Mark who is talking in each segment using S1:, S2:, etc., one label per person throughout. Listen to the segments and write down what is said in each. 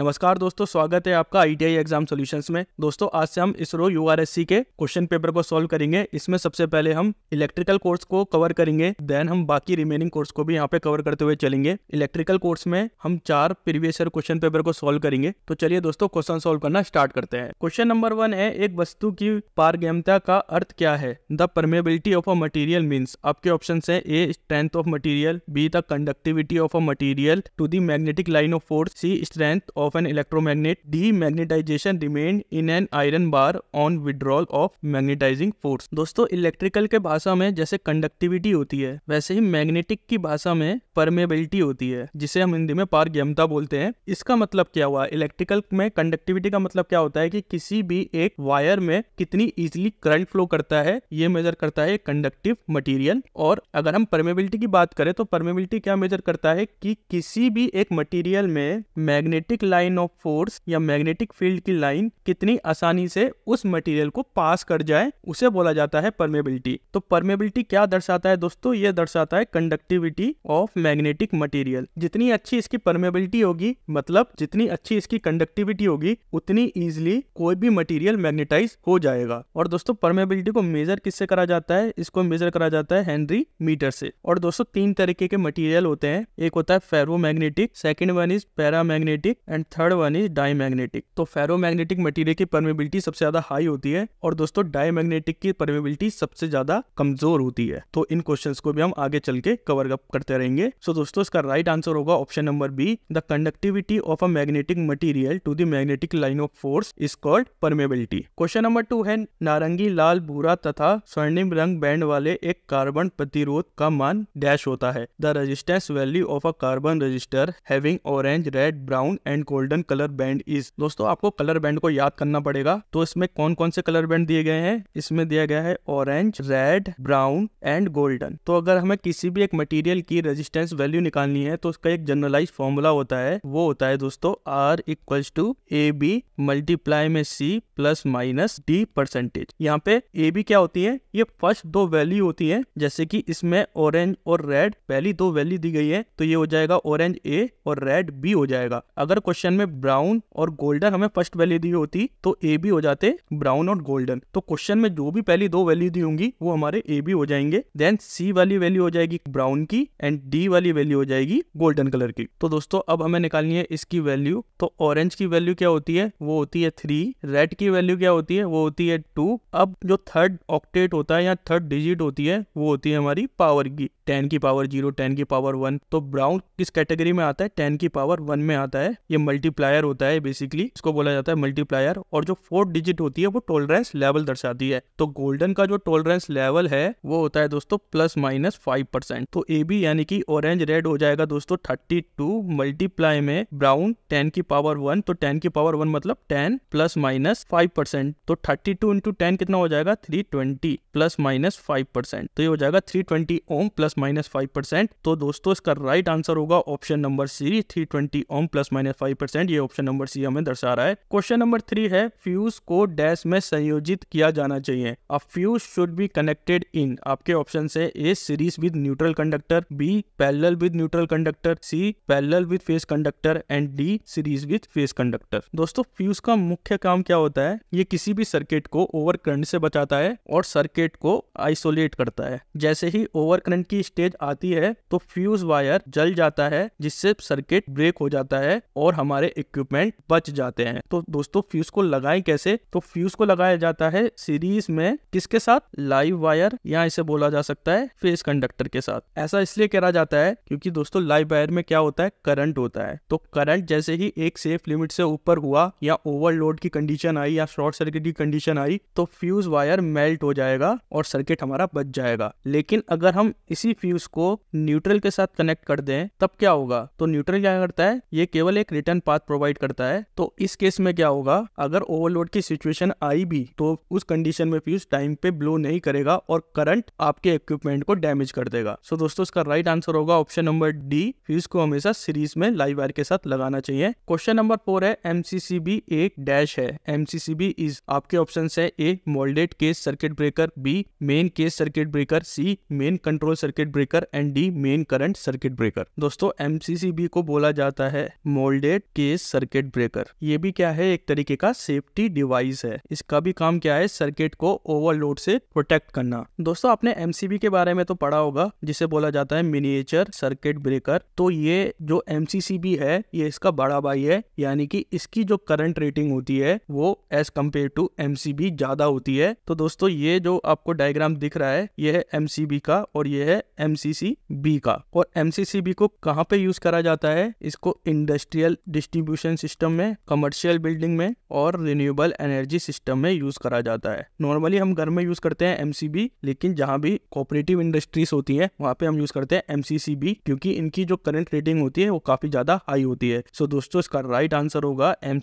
S1: नमस्कार दोस्तों स्वागत है आपका आईटीआई एग्जाम सॉल्यूशंस में दोस्तों आज से हम इसरो यूआरएससी के क्वेश्चन पेपर को सॉल्व करेंगे इसमें सबसे पहले हम इलेक्ट्रिकल कोर्स को कवर करेंगे देन हम बाकी रिमेनिंग कोर्स को भी यहाँ पे कवर करते हुए चलेंगे इलेक्ट्रिकल कोर्स में हम चार प्रीवियस ईयर क्वेश्चन पेपर को सोल्व करेंगे तो चलिए दोस्तों क्वेश्चन सोल्व करना स्टार्ट करते हैं क्वेश्चन नंबर वन है एक वस्तु की पारगम्यता का अर्थ क्या है the permeability of a material means आपके ऑप्शन है A strength of material B the conductivity of a material to the magnetic line of force C strength of of an electromagnet D magnetization remain in an iron bar on withdrawal of magnetizing force दोस्तों electrical के भाषा में जैसे conductivity होती है वैसे ही magnetic की भाषा में परमेबिलिटी होती है जिसे हम हिंदी में पारगम्यता बोलते हैं इसका मतलब क्या हुआ इलेक्ट्रिकल में कंडक्टिविटी का मतलब क्या होता है कि किसी भी एक वायर में कितनी इजिली करंट फ्लो करता है ये मेजर करता है कंडक्टिव मटेरियल और अगर हम परमेबिलिटी की बात करें तो परमेबिलिटी क्या मेजर करता है कि किसी भी एक मटेरियल में magnetic line line of force या मैग्नेटिक फील्ड की लाइन कितनी आसानी से उस मटेरियल को पास कर जाए उसे बोला जाता है परमेबिलिटी तो परमेबिलिटी क्या दर्शाता है दोस्तों ये दर्शाता है कंडक्टिविटी ऑफ मैग्नेटिक मटेरियल जितनी अच्छी इसकी परमेबिलिटी होगी मतलब जितनी अच्छी इसकी कंडक्टिविटी होगी उतनी इजिली कोई भी मटेरियल मैग्नेटाइज हो जाएगा और दोस्तों परमेबिलिटी को मेजर किससे करा जाता है इसको मेजर करा जाता है हेनरी मीटर से और दोस्तों तीन तरीके के मटेरियल होते हैं एक होता है ferromagnetic second one is paramagnetic and and third one is diamagnetic तो फेरोमैग्नेटिक मटेरियल की परमेबिलिटी सबसे ज्यादा हाई होती है और दोस्तों डायमैग्नेटिक की परमेबिलिटी सबसे ज्यादा कमजोर होती है तो इन क्वेश्चन को भी हम आगे चल के कवर अप करते रहेंगे सो so, दोस्तों इसका राइट आंसर होगा option number B the conductivity of a magnetic material to the magnetic line of force is called permeability question number two है नारंगी लाल भूरा तथा स्वर्णिम रंग बैंड वाले एक कार्बन प्रतिरोध का मान डैश होता है the resistance value of a carbon resistor having orange red brown and golden colour band is दोस्तों आपको कलर बैंड को याद करना पड़ेगा तो इसमें कौन कौन से कलर बैंड दिए गए हैं इसमें दिया गया है orange red brown and golden तो अगर हमें किसी भी एक मटेरियल की रेजिस्टेंस वैल्यू निकालनी है तो उसका एक जनरलाइज फॉर्मूला होता है वो होता है दोस्तों R equals to A B multiply में C plus minus D percentage यहाँ पे ए बी क्या होती है ये फर्स्ट दो वैल्यू होती है जैसे कि इसमें ऑरेंज और रेड पहली दो वैल्यू दी गई है तो ये हो जाएगा ऑरेंज ए और रेड बी हो जाएगा अगर क्वेश्चन क्वेश्चन में ब्राउन और गोल्डन हमें फर्स्ट वैल्यू दी होती तो ए बी हो जाते ब्राउन और गोल्डन तो क्वेश्चन में जो भी पहली दो वैल्यू दी होंगी वो हमारे ए बी हो जाएंगे देन सी वाली वैल्यू हो जाएगी ब्राउन की एंड डी वाली वैल्यू हो जाएगी गोल्डन कलर की तो दोस्तों अब हमें निकालनी है इसकी वैल्यू तो ऑरेंज की वैल्यू क्या होती है वो होती है थ्री रेड की वैल्यू क्या होती है वो होती है टू अब जो थर्ड ऑक्टेट होता है या थर्ड डिजिट होती है वो होती है हमारी पावर की टेन की पावर जीरो टेन की पावर वन तो ब्राउन किस कैटेगरी में आता है टेन की पावर वन में आता है ये मल्टीप्लायर होता है बेसिकली इसको बोला जाता है मल्टीप्लायर और जो फोर्थ डिजिट होती है वो टोलरेंस लेवल दर्शाती है तो गोल्डन का जो टोलरेंस लेवल है वो होता है दोस्तों प्लस माइनस फाइव परसेंट तो ए बी यानी कि ऑरेंज रेड हो जाएगा दोस्तों थर्टी टू मल्टीप्लाई में ब्राउन टेन की पावर वन तो टेन की पावर वन मतलब ten plus minus five percent तो थर्टी टू इंटू टेन कितना हो जाएगा three twenty plus minus five percent तो ये हो जाएगा three twenty ohm plus minus five percent तो दोस्तों इसका राइट आंसर होगा option number C three twenty ohm plus minus five percent ये ऑप्शन नंबर सी हमें दर्शा रहा है क्वेश्चन नंबर थ्री है फ्यूज को डैश में संयोजित किया जाना चाहिए अब fuse should be connected in आपके ऑप्शन से A series with neutral conductor B parallel with neutral conductor C parallel with phase conductor and D series with phase conductor दोस्तों फ्यूज का मुख्य काम क्या होता है ये किसी भी सर्किट को ओवर करंट से बचाता है और सर्किट को आइसोलेट करता है जैसे ही ओवर करंट की स्टेज आती है तो फ्यूज वायर जल जाता है जिससे सर्किट ब्रेक हो जाता है और हम हमारे इक्विपमेंट बच जाते हैं तो दोस्तों फ्यूज को लगाएं कैसे तो फ्यूज को लगाया जाता है सीरीज में किसके साथ लाइव वायर या इसे बोला जा सकता है फेस कंडक्टर के साथ ऐसा इसलिए करा जाता है क्योंकि दोस्तों लाइव वायर में क्या होता है करंट होता है तो करंट जैसे ही एक सेफ लिमिट से ऊपर हुआ या ओवरलोड की कंडीशन आई या शॉर्ट सर्किट की कंडीशन आई तो फ्यूज वायर मेल्ट हो जाएगा और सर्किट हमारा बच जाएगा लेकिन अगर हम इसी फ्यूज को न्यूट्रल के साथ कनेक्ट कर दें तब क्या होगा तो न्यूट्रल क्या करता है ये केवल एक रिटर्न रिटर्न पाथ प्रोवाइड करता है तो इस केस में क्या होगा अगर ओवरलोड की सिचुएशन आई भी तो उस कंडीशन में फ्यूज टाइम पे ब्लो नहीं करेगा और करंट आपके इक्विपमेंट को डैमेज कर देगा सो so, दोस्तों इसका राइट आंसर होगा ऑप्शन नंबर डी फ्यूज को हमेशा सीरीज में लाइव वायर के साथ लगाना चाहिए क्वेश्चन नंबर फोर है एमसीसीबी एक डैश है एमसीसीबी इज आपके ऑप्शन है A moulded case circuit breaker B main case circuit breaker C main control circuit breaker and D main current circuit breaker दोस्तों एमसीसीबी को बोला जाता है मोल्डेड केस सर्किट ब्रेकर ये भी क्या है एक तरीके का सेफ्टी डिवाइस है इसका भी काम क्या है सर्किट को ओवरलोड से प्रोटेक्ट करना दोस्तों आपने एमसीबी के बारे में तो पढ़ा होगा जिसे बोला जाता है मिनिएचर सर्किट ब्रेकर तो ये जो एमसीसीबी है ये इसका बड़ा भाई है यानी कि इसकी जो करंट रेटिंग होती है वो एज कम्पेयर टू एम ज्यादा होती है तो दोस्तों ये जो आपको डायग्राम दिख रहा है ये है एमसीबी का और ये है एमसीसीबी का और एमसीसीबी को कहाँ पे यूज करा जाता है इसको इंडस्ट्रियल डिस्ट्रीब्यूशन सिस्टम में कमर्शियल बिल्डिंग में और रिन्यूएबल एनर्जी सिस्टम में यूज करा जाता है नॉर्मली हम घर में यूज करते हैं एम लेकिन जहाँ भी कोऑपरेटिव इंडस्ट्रीज होती है वहाँ पे हम यूज करते हैं एम क्योंकि इनकी जो करंट रेटिंग होती है वो काफी ज्यादा हाई होती है सो so, दोस्तों इसका राइट आंसर होगा एम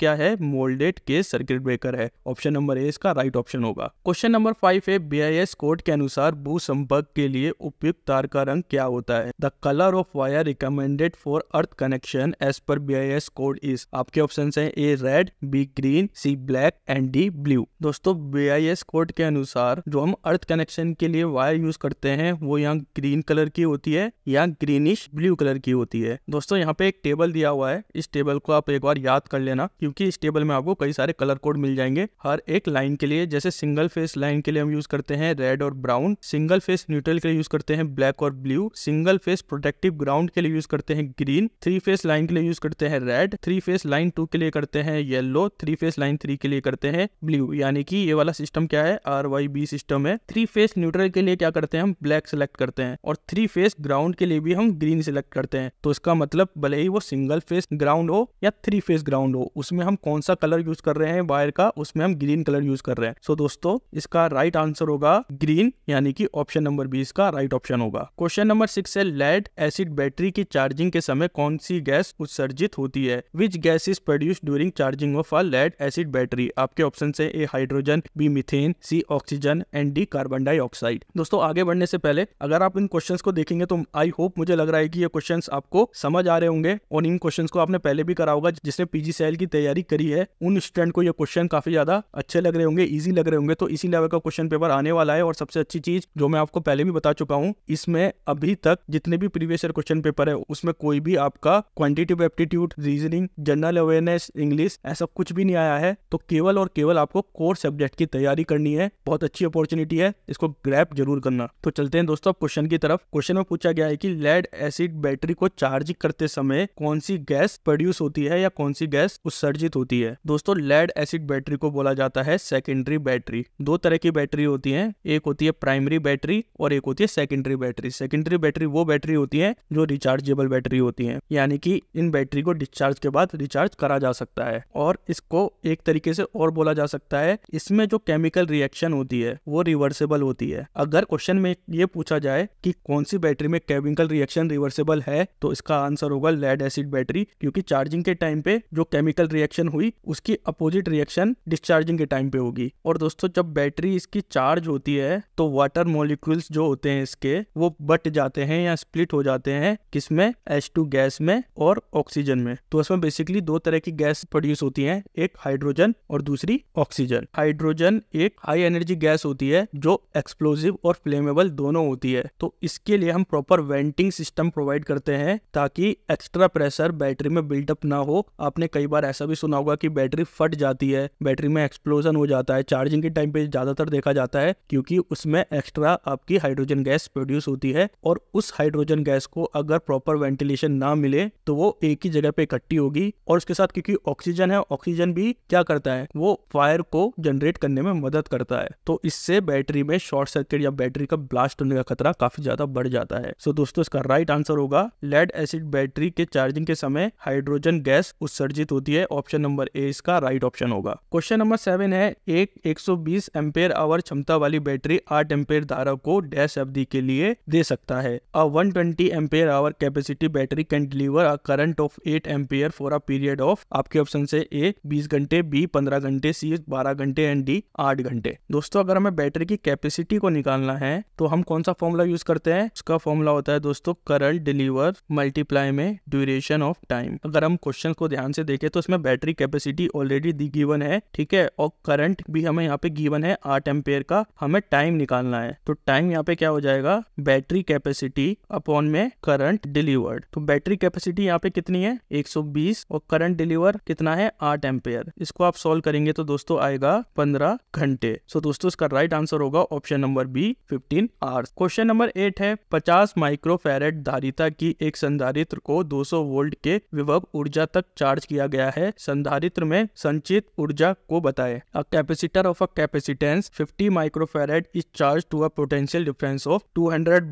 S1: क्या है मोल्डेड केस सर्किट ब्रेकर है ऑप्शन नंबर ए इसका राइट ऑप्शन होगा क्वेश्चन नंबर फाइव है बी कोड के अनुसार भू संपर्क के लिए उपयुक्त तार का रंग क्या होता है the colour of wire recommended for earth connection as per B I S code is आपके ऑप्शन है A red B green C black and D blue दोस्तों बी कोड के अनुसार जो हम अर्थ कनेक्शन के लिए वायर यूज करते हैं वो यहाँ ग्रीन कलर की होती है या ग्रीनिश ब्लू कलर की होती है दोस्तों यहाँ पे एक टेबल दिया हुआ है इस टेबल को आप एक बार याद कर लेना क्योंकि इस टेबल में आपको कई सारे कलर कोड मिल जाएंगे हर एक लाइन के लिए जैसे सिंगल फेस लाइन के लिए हम यूज करते हैं रेड और ब्राउन सिंगल फेस न्यूट्रल के लिए यूज करते हैं ब्लैक और blue single phase protective ground के लिए यूज करते हैं ग्रीन थ्री फेस लाइन के लिए यूज करते करते हैं red three phase line two के लिए करते हैं yellow three phase line three के लिए करते हैं ब्लू यानी कि ये वाला सिस्टम क्या है आर वाई बी सिस्टम है थ्री फेस न्यूट्रल के लिए क्या करते हैं हम ब्लैक सेलेक्ट करते हैं और थ्री फेस ग्राउंड के लिए भी हम ग्रीन सिलेक्ट करते हैं तो इसका मतलब भले ही वो सिंगल फेस ग्राउंड हो या थ्री फेस ग्राउंड हो उसमें हम कौन सा कलर यूज कर रहे हैं वायर का उसमें हम ग्रीन कलर यूज कर रहे हैं सो so, दोस्तों इसका राइट आंसर होगा ग्रीन यानी कि ऑप्शन नंबर बी इसका राइट ऑप्शन होगा क्वेश्चन नंबर सिक्स है लेड एसिड बैटरी की चार्जिंग के समय कौन सी गैस उत्सर्जित उत्सर्जित होती है which gas is produce during charging of a lead acid battery आपके ऑप्शन है A hydrogen B methane C oxygen and D carbon dioxide दोस्तों आगे बढ़ने से पहले अगर आप इन क्वेश्चन को देखेंगे तो आई होप मुझे लग रहा है कि ये क्वेश्चन आपको समझ आ रहे होंगे और इन क्वेश्चन को आपने पहले भी करा होगा जिसने पीजी सेल की तैयारी करी है उन स्टूडेंट को ये क्वेश्चन काफी ज्यादा अच्छे लग रहे होंगे इजी लग रहे होंगे तो इसी लेवल का क्वेश्चन पेपर आने वाला है और सबसे अच्छी चीज जो मैं आपको पहले भी बता चुका हूँ इसमें अभी तक जितने भी प्रीवियस ईयर क्वेश्चन पेपर है उसमें कोई भी आपका quantity aptitude reasoning general awareness English ऐसा कुछ भी नहीं आया है तो केवल और केवल आपको कोर सब्जेक्ट की तैयारी करनी है बहुत अच्छी अपॉर्चुनिटी है इसको ग्रैप जरूर करना तो चलते हैं दोस्तों क्वेश्चन की तरफ क्वेश्चन में पूछा गया है की लेड एसिड बैटरी को चार्ज करते समय कौन सी गैस प्रोड्यूस होती है या कौन सी गैस उत्सर्जित होती है दोस्तों लेड एसिड बैटरी को बोला जाता है सेकेंडरी बैटरी दो तरह की बैटरी होती है एक होती है प्राइमरी बैटरी और एक होती है सेकेंडरी बैटरी सेकेंडरी बैटरी वो बैटरी होती है जो रिचार्जेबल बैटरी होती है यानी कि इन बैटरी बैटरी को डिस्चार्ज के बाद रिचार्ज करा जा सकता है और इसको एक तरीके से और बोला जा सकता है इसमें जो केमिकल रिएक्शन होती है वो रिवर्सेबल होती है अगर क्वेश्चन में ये पूछा जाए कि कौन सी बैटरी में केमिकल रिएक्शन रिवर्सेबल है तो इसका आंसर होगा लेड एसिड बैटरी क्योंकि चार्जिंग के टाइम पे जो केमिकल रिएक्शन हुई उसकी अपोजिट रिएक्शन डिस्चार्जिंग के टाइम पे होगी और दोस्तों जब बैटरी इसकी चार्ज होती है तो वाटर मोलिक्यूल्स जो होते हैं इसके वो बट जाते हैं या स्प्लिट हो जाते हैं किसमें एच गैस में और ऑक्सीजन ऑक्सीजन में तो उसमें बेसिकली दो तरह की गैस प्रोड्यूस होती है एक हाइड्रोजन और दूसरी ऑक्सीजन हाइड्रोजन एक हाई एनर्जी गैस होती है जो एक्सप्लोजिव और फ्लेमेबल दोनों होती है तो इसके लिए हम प्रॉपर वेंटिंग सिस्टम प्रोवाइड करते हैं ताकि एक्स्ट्रा प्रेशर बैटरी में बिल्डअप ना हो आपने कई बार ऐसा भी सुना होगा कि बैटरी फट जाती है बैटरी में एक्सप्लोजन हो जाता है चार्जिंग के टाइम पे ज्यादातर देखा जाता है क्योंकि उसमें एक्स्ट्रा आपकी हाइड्रोजन गैस प्रोड्यूस होती है और उस हाइड्रोजन गैस को अगर प्रॉपर वेंटिलेशन ना मिले तो वो एक ही जगह जगह पे इकट्ठी होगी और उसके साथ क्योंकि ऑक्सीजन है ऑक्सीजन भी क्या करता है वो फायर को जनरेट करने में मदद करता है तो इससे बैटरी में शॉर्ट सर्किट या बैटरी का ब्लास्ट होने का खतरा काफी ज्यादा बढ़ जाता है सो दोस्तों इसका राइट आंसर होगा लेड एसिड बैटरी के चार्जिंग के समय हाइड्रोजन गैस उत्सर्जित होती है ऑप्शन नंबर ए इसका राइट ऑप्शन होगा क्वेश्चन नंबर सेवन है एक 120 एम्पेयर आवर क्षमता वाली बैटरी आठ एम्पेयर धारा को डैश अवधि के लिए दे सकता है a 120 ampere hour capacity battery can deliver a current of eight ampere for a period of आपके ऑप्शन से ए बीस घंटे बी पंद्रह घंटे सी बारह घंटे एंड डी आठ घंटे दोस्तों अगर हमें बैटरी की कैपेसिटी को निकालना है तो हम कौन सा फॉर्मूला यूज करते हैं उसका फॉर्मूला होता है दोस्तों करंट डिलीवर मल्टीप्लाई में ड्यूरेशन ऑफ टाइम अगर हम क्वेश्चन को ध्यान से देखें तो इसमें बैटरी कैपेसिटी ऑलरेडी दी गिवन है ठीक है और करंट भी हमें यहाँ पे गिवन है आठ एम्पेयर का हमें टाइम निकालना है तो टाइम यहाँ पे क्या हो जाएगा बैटरी कैपेसिटी अपॉन में करंट डिलीवर्ड तो बैटरी कैपेसिटी यहाँ पे कितनी है है 120 और करंट डिलीवर कितना है 8 एम्पेयर इसको आप सोल्व करेंगे तो दोस्तों आएगा 15 घंटे सो so दोस्तों इसका राइट आंसर होगा option number B 15 hours question number eight है 50 माइक्रोफेरेट धारिता की एक संधारित्र को 200 सौ वोल्ट के विभव ऊर्जा तक चार्ज किया गया है संधारित्र में संचित ऊर्जा को बताए a capacitor of a capacitance 50 microfarad is charge to a potential difference of two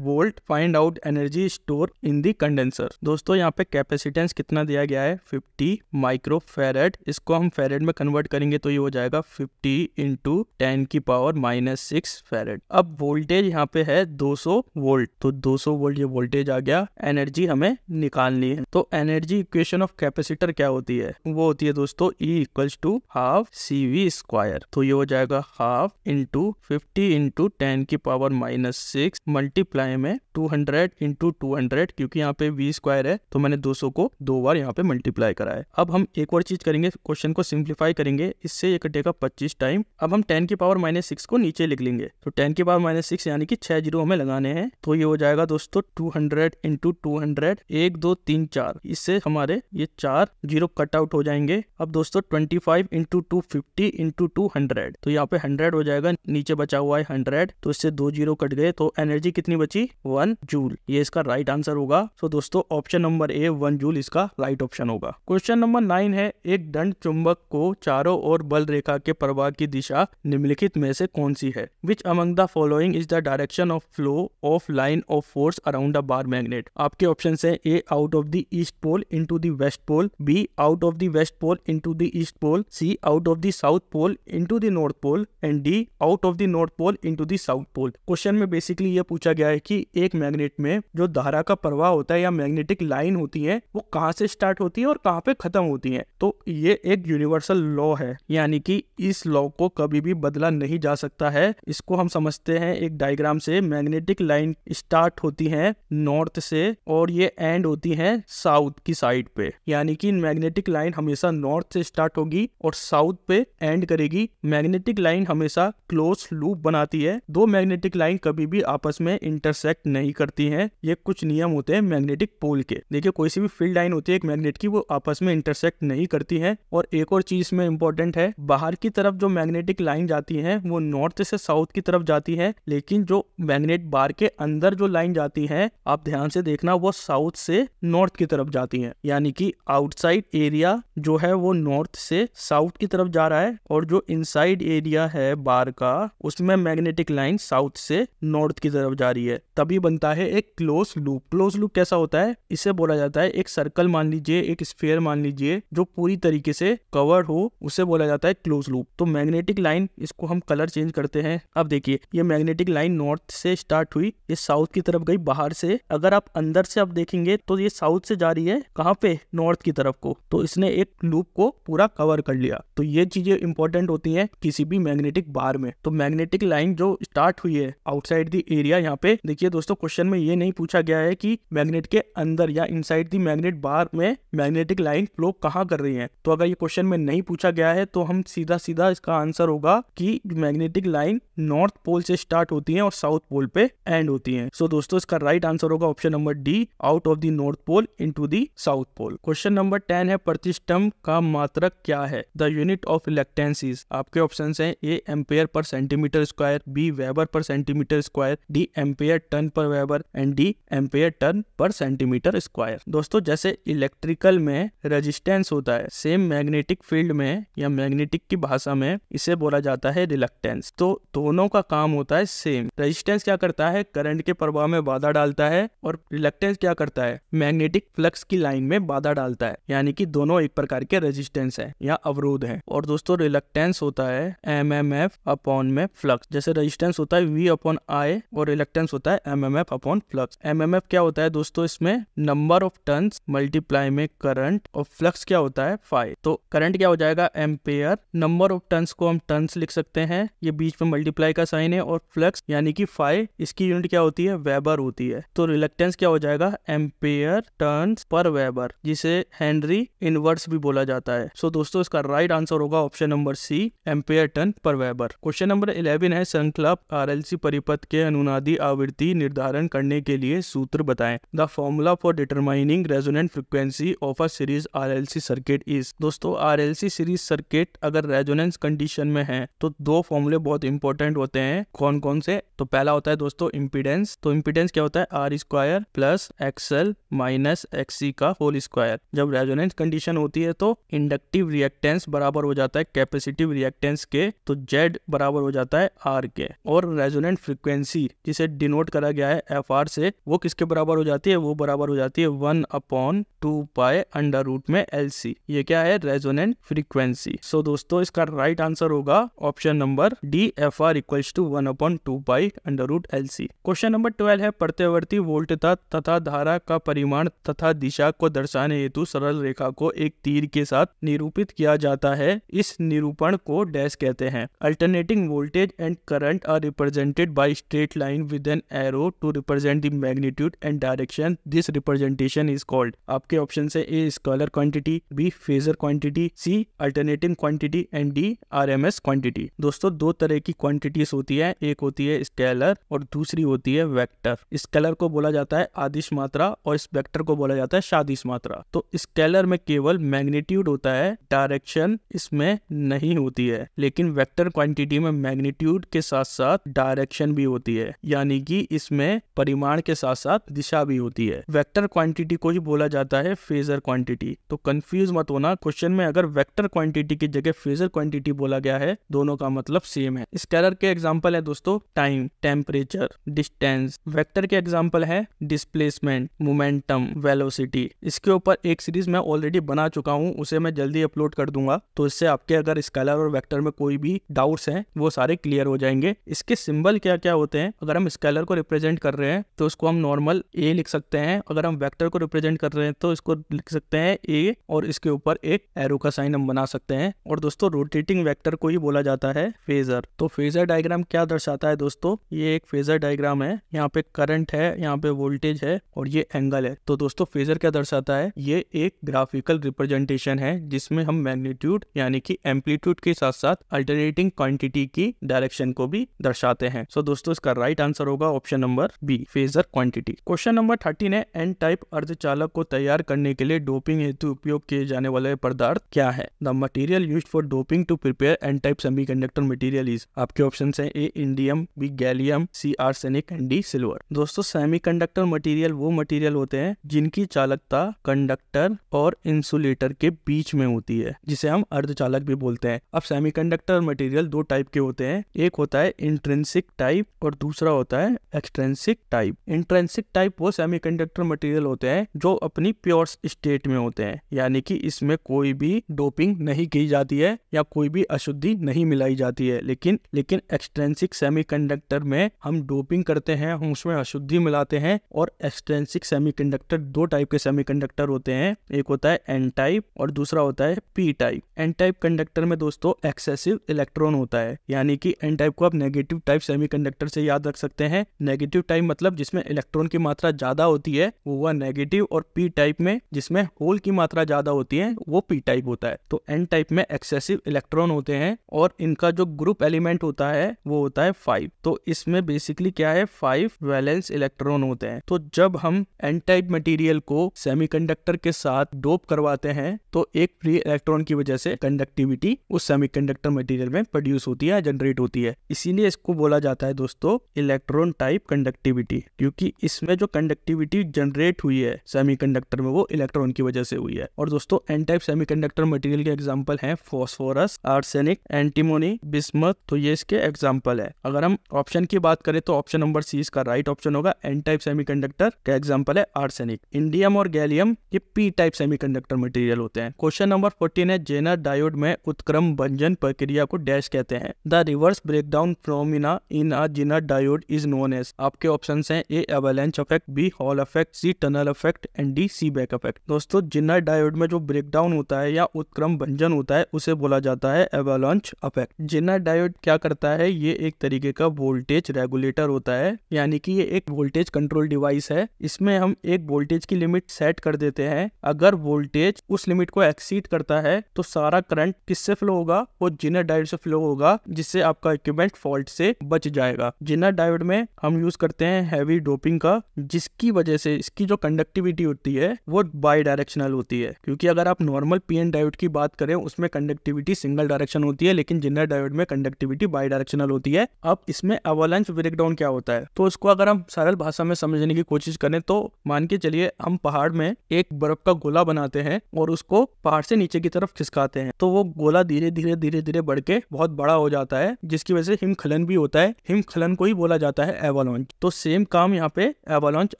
S1: volt find out energy store in the condenser दोस्तों यहाँ पे कैपेसिटेंस कितना कितना दिया गया है फिफ्टी माइक्रो फेरेट इसको हम फेरेट में कन्वर्ट करेंगे तो ये हो जाएगा फिफ्टी इंटू टेन की पावर माइनस सिक्स फेरेट अब वोल्टेज यहाँ पे है दो सौ वोल्ट तो दो सौ वोल्ट ये वोल्टेज आ गया एनर्जी हमें निकालनी है तो एनर्जी इक्वेशन ऑफ कैपेसिटर क्या होती है वो होती है दोस्तों E equals to half C V square तो ये हो जाएगा half into fifty into ten की पावर माइनस सिक्स मल्टीप्लाई में two hundred into two hundred क्योंकि यहाँ पे वी स्क्वायर है तो मैंने दो सौ को दो बार यहाँ पे मल्टीप्लाई करा है अब हम एक और चीज करेंगे क्वेश्चन को सिंप्लीफाई करेंगे इससे ये कटेगा पच्चीस टाइम अब हम टेन की पावर माइनस सिक्स को नीचे लिख लेंगे तो टेन की पावर माइनस सिक्स यानी कि छह जीरो हमें लगाने हैं तो ये हो जाएगा दोस्तों two hundred into two hundred एक दो तीन चार इससे हमारे ये चार जीरो कट आउट हो जाएंगे अब दोस्तों twenty five into two fifty into two hundred तो यहाँ पे हंड्रेड हो जाएगा नीचे बचा हुआ है हंड्रेड तो इससे दो जीरो कट गए तो एनर्जी कितनी बची वन वन जूल ये इसका राइट आंसर होगा तो दोस्तों option number A one joule इसका राइट ऑप्शन होगा क्वेश्चन नंबर नाइन है एक दंड चुंबक को चारों ओर बल रेखा के प्रवाह की दिशा निम्नलिखित में से कौन सी है which among the following is the direction of flow of line of force around the bar magnet आपके ऑप्शन है A out of the east pole into west pole B out of the west pole into east pole C out of the south pole into north pole and D out of the north pole into south pole question में basically ये पूछा गया है कि एक magnet में जो धारा का प्रवाह होता है या मैग्नेटिक लाइन होती है वो कहाँ से स्टार्ट होती है और कहाँ पे खत्म होती है तो ये एक यूनिवर्सल लॉ है यानी कि इस लॉ को कभी भी बदला नहीं जा सकता है इसको हम समझते हैं एक डायग्राम से मैग्नेटिक लाइन स्टार्ट होती है नॉर्थ से और ये एंड होती है साउथ की साइड पे यानी कि मैग्नेटिक लाइन हमेशा नॉर्थ से स्टार्ट होगी और साउथ पे एंड करेगी मैग्नेटिक लाइन हमेशा क्लोज लूप बनाती है दो मैग्नेटिक लाइन कभी भी आपस में इंटरसेक्ट नहीं नहीं करती है ये कुछ नियम होते हैं मैग्नेटिक पोल के देखिए कोई सी भी फील्ड लाइन होती है एक मैग्नेट की वो आपस में इंटरसेक्ट नहीं करती है और एक और चीज में इंपॉर्टेंट है बाहर की तरफ जो मैग्नेटिक लाइन जाती है वो नॉर्थ से साउथ की तरफ जाती है लेकिन जो मैग्नेट बार के अंदर जो लाइन जाती है आप ध्यान से देखना वो साउथ से नॉर्थ की तरफ जाती है यानी कि आउटसाइड एरिया जो है वो नॉर्थ से साउथ की तरफ जा रहा है और जो इनसाइड एरिया है बार का उसमें मैग्नेटिक लाइन साउथ से नॉर्थ की तरफ जा रही है तभी बनता है एक क्लोज लूप क्लोज लूप कैसा होता है इसे बोला जाता है एक सर्कल मान लीजिए एक स्फेयर मान लीजिए जो पूरी तरीके से कवर हो उसे बोला जाता है क्लोज लूप तो मैग्नेटिक लाइन इसको हम कलर चेंज करते हैं अब देखिए ये मैग्नेटिक लाइन नॉर्थ से स्टार्ट हुई ये साउथ की तरफ गई बाहर से अगर आप अंदर से आप देखेंगे तो ये साउथ से जा रही है कहाँ पे नॉर्थ की तरफ को तो इसने एक लूप को पूरा कवर कर लिया तो ये चीजें इंपॉर्टेंट होती है किसी भी मैग्नेटिक बार में तो मैग्नेटिक लाइन जो स्टार्ट हुई है आउटसाइड दी एरिया यहाँ पे देखिए दोस्तों क्वेश्चन में ये नहीं पूछा गया है कि मैग्नेट के अंदर या इनसाइड दी मैग्नेट बार में मैग्नेटिक लाइन फ्लो कहाँ कर रही है तो अगर ये क्वेश्चन में नहीं पूछा गया है तो हम सीधा सीधा इसका आंसर होगा कि मैग्नेटिक लाइन नॉर्थ पोल से स्टार्ट होती है और साउथ पोल पे एंड होती है सो so, दोस्तों इसका राइट आंसर होगा option number D out of the north pole into the south pole question number ten है प्रतिष्ठम का मात्रक क्या है द यूनिट ऑफ इलेक्टेंसीज आपके ऑप्शन है A ampere per centimetre square B weber per centimetre square D ampere turn per weber and D ampere turn per centimetre square दोस्तों जैसे इलेक्ट्रिकल में रेजिस्टेंस होता है सेम मैग्नेटिक फील्ड में या magnetic की भाषा में इसे बोला जाता है रिलक्टेंस तो दोनों का काम होता है सेम रेजिस्टेंस क्या करता है करंट के प्रभाव में बाधा डालता है और रिलक्टेंस क्या करता है मैग्नेटिक फ्लक्स की लाइन में बाधा डालता है यानी कि दोनों एक प्रकार के रेजिस्टेंस है या अवरोध है और दोस्तों रिलक्टेंस होता है एम एम एफ अपॉन में फ्लक्स जैसे रेजिस्टेंस होता है वी अपॉन आई और रिलक्टेंस होता है M M MMF upon flux MMF क्या होता है दोस्तों इसमें नंबर ऑफ टन मल्टीप्लाई में करंट और फ्लक्स क्या होता है फाइव तो करंट क्या हो जाएगा एम्पेयर नंबर ऑफ टन को हम टन लिख सकते हैं ये बीच में मल्टीप्लाई का साइन है और फ्लक्स यानी कि फाइव इसकी यूनिट क्या होती है वेबर होती है तो रिलेक्टेंस क्या हो जाएगा एम्पेयर टन पर वेबर जिसे हेनरी इनवर्स भी बोला जाता है सो so, दोस्तों इसका राइट आंसर होगा option number C ampere turn per weber question number eleven है श्रृंखला आर परिपथ के अनुनादी आवृत्ति निर्धारित निर्धारण करने के लिए सूत्र बताएं the formula for determining resonant frequency of a series RLC circuit is दोस्तों आरएलसी सीरीज सर्किट अगर रेजोनेंस कंडीशन में है तो दो फॉर्मूले बहुत इंपॉर्टेंट होते हैं कौन कौन से तो पहला होता है दोस्तों इम्पिडेंस तो इम्पिडेंस क्या होता है R square plus XL minus XC का होल स्क्वायर जब रेजोनेंस कंडीशन होती है तो इंडक्टिव रिएक्टेंस बराबर हो जाता है कैपेसिटिव रिएक्टेंस के तो जेड बराबर हो जाता है आर के और रेजोनेंट फ्रिक्वेंसी जिसे डिनोट करा गया है है एफ आर से वो किसके बराबर हो जाती है वो बराबर हो जाती है one upon two pi under root में एल सी ये क्या है रेजोनेंट फ्रीक्वेंसी सो दोस्तों इसका राइट right आंसर होगा option number D F R equal to one upon two pi under root L C question number twelve है प्रत्यवर्ती volt तथा धारा का परिमाण तथा दिशा को दर्शाने हेतु सरल रेखा को एक तीर के साथ निरूपित किया जाता है इस निरूपण को डैश कहते हैं alternating voltage and current are represented by straight line with an arrow to to represent the magnitude and direction this representation is called आपके ऑप्शन है A scalar quantity B phasor quantity C alternating quantity and D R M S quantity दोस्तों दो तरह की quantities होती है एक होती है स्केलर और दूसरी होती है वेक्टर स्केलर को बोला जाता है आदिश मात्रा और इस वेक्टर को बोला जाता है शादिश मात्रा तो स्केलर में केवल मैग्नीट्यूड होता है डायरेक्शन इसमें नहीं होती है लेकिन वेक्टर क्वांटिटी में मैग्नीट्यूड के साथ साथ डायरेक्शन भी होती है यानी कि इसमें में परिमाण के साथ साथ दिशा भी होती है वेक्टर क्वांटिटी को ही बोला जाता है फेजर क्वांटिटी तो कंफ्यूज मत होना क्वेश्चन में अगर वेक्टर क्वांटिटी की जगह फेजर क्वांटिटी बोला गया है दोनों का मतलब सेम है स्केलर के एग्जाम्पल है दोस्तों टाइम टेम्परेचर डिस्टेंस वेक्टर के एग्जाम्पल है डिस्प्लेसमेंट मोमेंटम वेलोसिटी इसके ऊपर एक सीरीज मैं ऑलरेडी बना चुका हूँ उसे मैं जल्दी अपलोड कर दूंगा तो इससे आपके अगर स्केलर और वेक्टर में कोई भी डाउट्स हैं वो सारे क्लियर हो जाएंगे इसके सिंबल क्या क्या होते हैं अगर हम स्केलर को रिप्रेजेंट रिप्रेजेंट कर रहे हैं तो उसको हम नॉर्मल ए लिख सकते हैं अगर हम वेक्टर को रिप्रेजेंट कर रहे हैं तो इसको लिख सकते हैं ए और इसके ऊपर एक एरो का साइन हम बना सकते हैं और दोस्तों रोटेटिंग वेक्टर को ही बोला जाता है फेजर तो फेजर डायग्राम क्या दर्शाता है दोस्तों ये एक फेजर डायग्राम है यहाँ पे करंट है यहाँ पे वोल्टेज है और ये एंगल है तो दोस्तों फेजर क्या दर्शाता है ये एक ग्राफिकल रिप्रेजेंटेशन है जिसमें हम मैग्नीट्यूड यानी कि एम्पलीट्यूड के साथ साथ अल्टरनेटिंग क्वांटिटी की डायरेक्शन को भी दर्शाते हैं सो so, दोस्तों इसका राइट आंसर होगा option number number B phasor quantity question number thirteen है एन टाइप अर्धचालक को तैयार करने के लिए डोपिंग हेतु उपयोग किए जाने वाले पदार्थ क्या है the material use for doping to prepare N type semiconductor material is आपके ऑप्शन है A indium B gallium C arsenic and D silver दोस्तों सेमी कंडक्टर मटीरियल वो मटीरियल होते हैं जिनकी चालकता कंडक्टर और इंसुलेटर के बीच में होती है जिसे हम अर्धचालक भी बोलते हैं अब सेमी कंडक्टर मटीरियल दो टाइप के होते हैं एक होता है इंट्रेंसिक टाइप और दूसरा होता है extrinsic intrinsic type intrinsic type वो सेमीकंडक्टर मटेरियल होते हैं जो अपनी प्योर स्टेट में होते हैं यानी कि इसमें कोई भी डोपिंग नहीं की जाती है या कोई भी अशुद्धि नहीं मिलाई जाती है लेकिन लेकिन एक्सट्रेंसिक सेमीकंडक्टर में हम डोपिंग करते हैं हम उसमें अशुद्धि मिलाते हैं और एक्सट्रेंसिक सेमीकंडक्टर दो टाइप के सेमीकंडक्टर होते हैं एक होता है एन टाइप और दूसरा होता है P type N type conductor में दोस्तों एक्सेसिव इलेक्ट्रॉन होता है यानी कि एन टाइप को आप नेगेटिव टाइप सेमीकंडक्टर से याद रख सकते हैं नेगेटिव टाइप मतलब जिसमें इलेक्ट्रॉन की मात्रा ज्यादा होती है वो हुआ नेगेटिव और पी टाइप में जिसमें होल की मात्रा ज्यादा होती है वो पी टाइप होता है तो एन टाइप में एक्सेसिव इलेक्ट्रॉन होते हैं और इनका जो ग्रुप एलिमेंट होता है वो होता है फाइव तो इसमें बेसिकली क्या है फाइव वैलेंस इलेक्ट्रॉन होते हैं तो जब हम एन टाइप मटेरियल को सेमीकंडक्टर के साथ डोप करवाते हैं तो एक फ्री इलेक्ट्रॉन की वजह से कंडक्टिविटी उस सेमीकंडक्टर मटेरियल में प्रोड्यूस होती है जनरेट होती है इसीलिए इसको बोला जाता है दोस्तों इलेक्ट्रॉन टाइप कंडक्ट कंडक्टिविटी क्योंकि इसमें जो कंडक्टिविटी जनरेट हुई है सेमीकंडक्टर में वो इलेक्ट्रॉन की वजह से हुई है और दोस्तों एन टाइप सेमीकंडक्टर मटेरियल के एग्जांपल हैं फास्फोरस आर्सेनिक एंटीमोनी बिस्मत तो ये इसके एग्जाम्पल है अगर हम ऑप्शन की बात करें तो ऑप्शन नंबर सी इसका राइट ऑप्शन होगा एन टाइप सेमी का एग्जाम्पल है आर्सेनिक इंडियम और गैलियम ये पी टाइप सेमी मटेरियल होते हैं क्वेश्चन नंबर फोर्टीन है जेनर डायोड में उत्क्रम भंजन प्रक्रिया को डैश कहते हैं the reverse breakdown phenomena in a zener diode is known as आपके के ऑप्शन हैं A avalanche effect B Hall effect C tunnel effect and D Seebeck effect दोस्तों जिन्ना डायोड में जो ब्रेक डाउन होता है या उत्क्रम भंजन होता है उसे बोला जाता है एवेलॉन्च इफेक्ट जिन्ना डायोड क्या करता है ये एक तरीके का वोल्टेज रेगुलेटर होता है यानी कि ये एक वोल्टेज कंट्रोल डिवाइस है इसमें हम एक वोल्टेज की लिमिट सेट कर देते हैं अगर वोल्टेज उस लिमिट को एक्सीड करता है तो सारा करंट किससे फ्लो होगा वो जिन्ना डायोड से फ्लो होगा जिससे आपका इक्विपमेंट फॉल्ट से बच जाएगा जिन्ना डायोड में हम यूज करते करते हैं हैवी डोपिंग का जिसकी वजह से इसकी जो कंडक्टिविटी होती है वो बाई डायरेक्शनल होती है क्योंकि अगर आप नॉर्मल पी एन डायोड की बात करें उसमें कंडक्टिविटी सिंगल डायरेक्शन होती है लेकिन जिनर डायोड में कंडक्टिविटी बाई डायरेक्शनल होती है अब इसमें अवलेंस ब्रेकडाउन क्या होता है तो उसको अगर हम सरल भाषा में समझने की कोशिश करें तो मान के चलिए हम पहाड़ में एक बर्फ का गोला बनाते हैं और उसको पहाड़ से नीचे की तरफ खिसकाते हैं तो वो गोला धीरे धीरे धीरे धीरे बढ़ के बहुत बड़ा हो जाता है जिसकी वजह से हिमखलन भी होता है हिमखलन को ही बोला जाता है एवलॉन्च तो तो सेम काम यहाँ पे एवोलॉन्च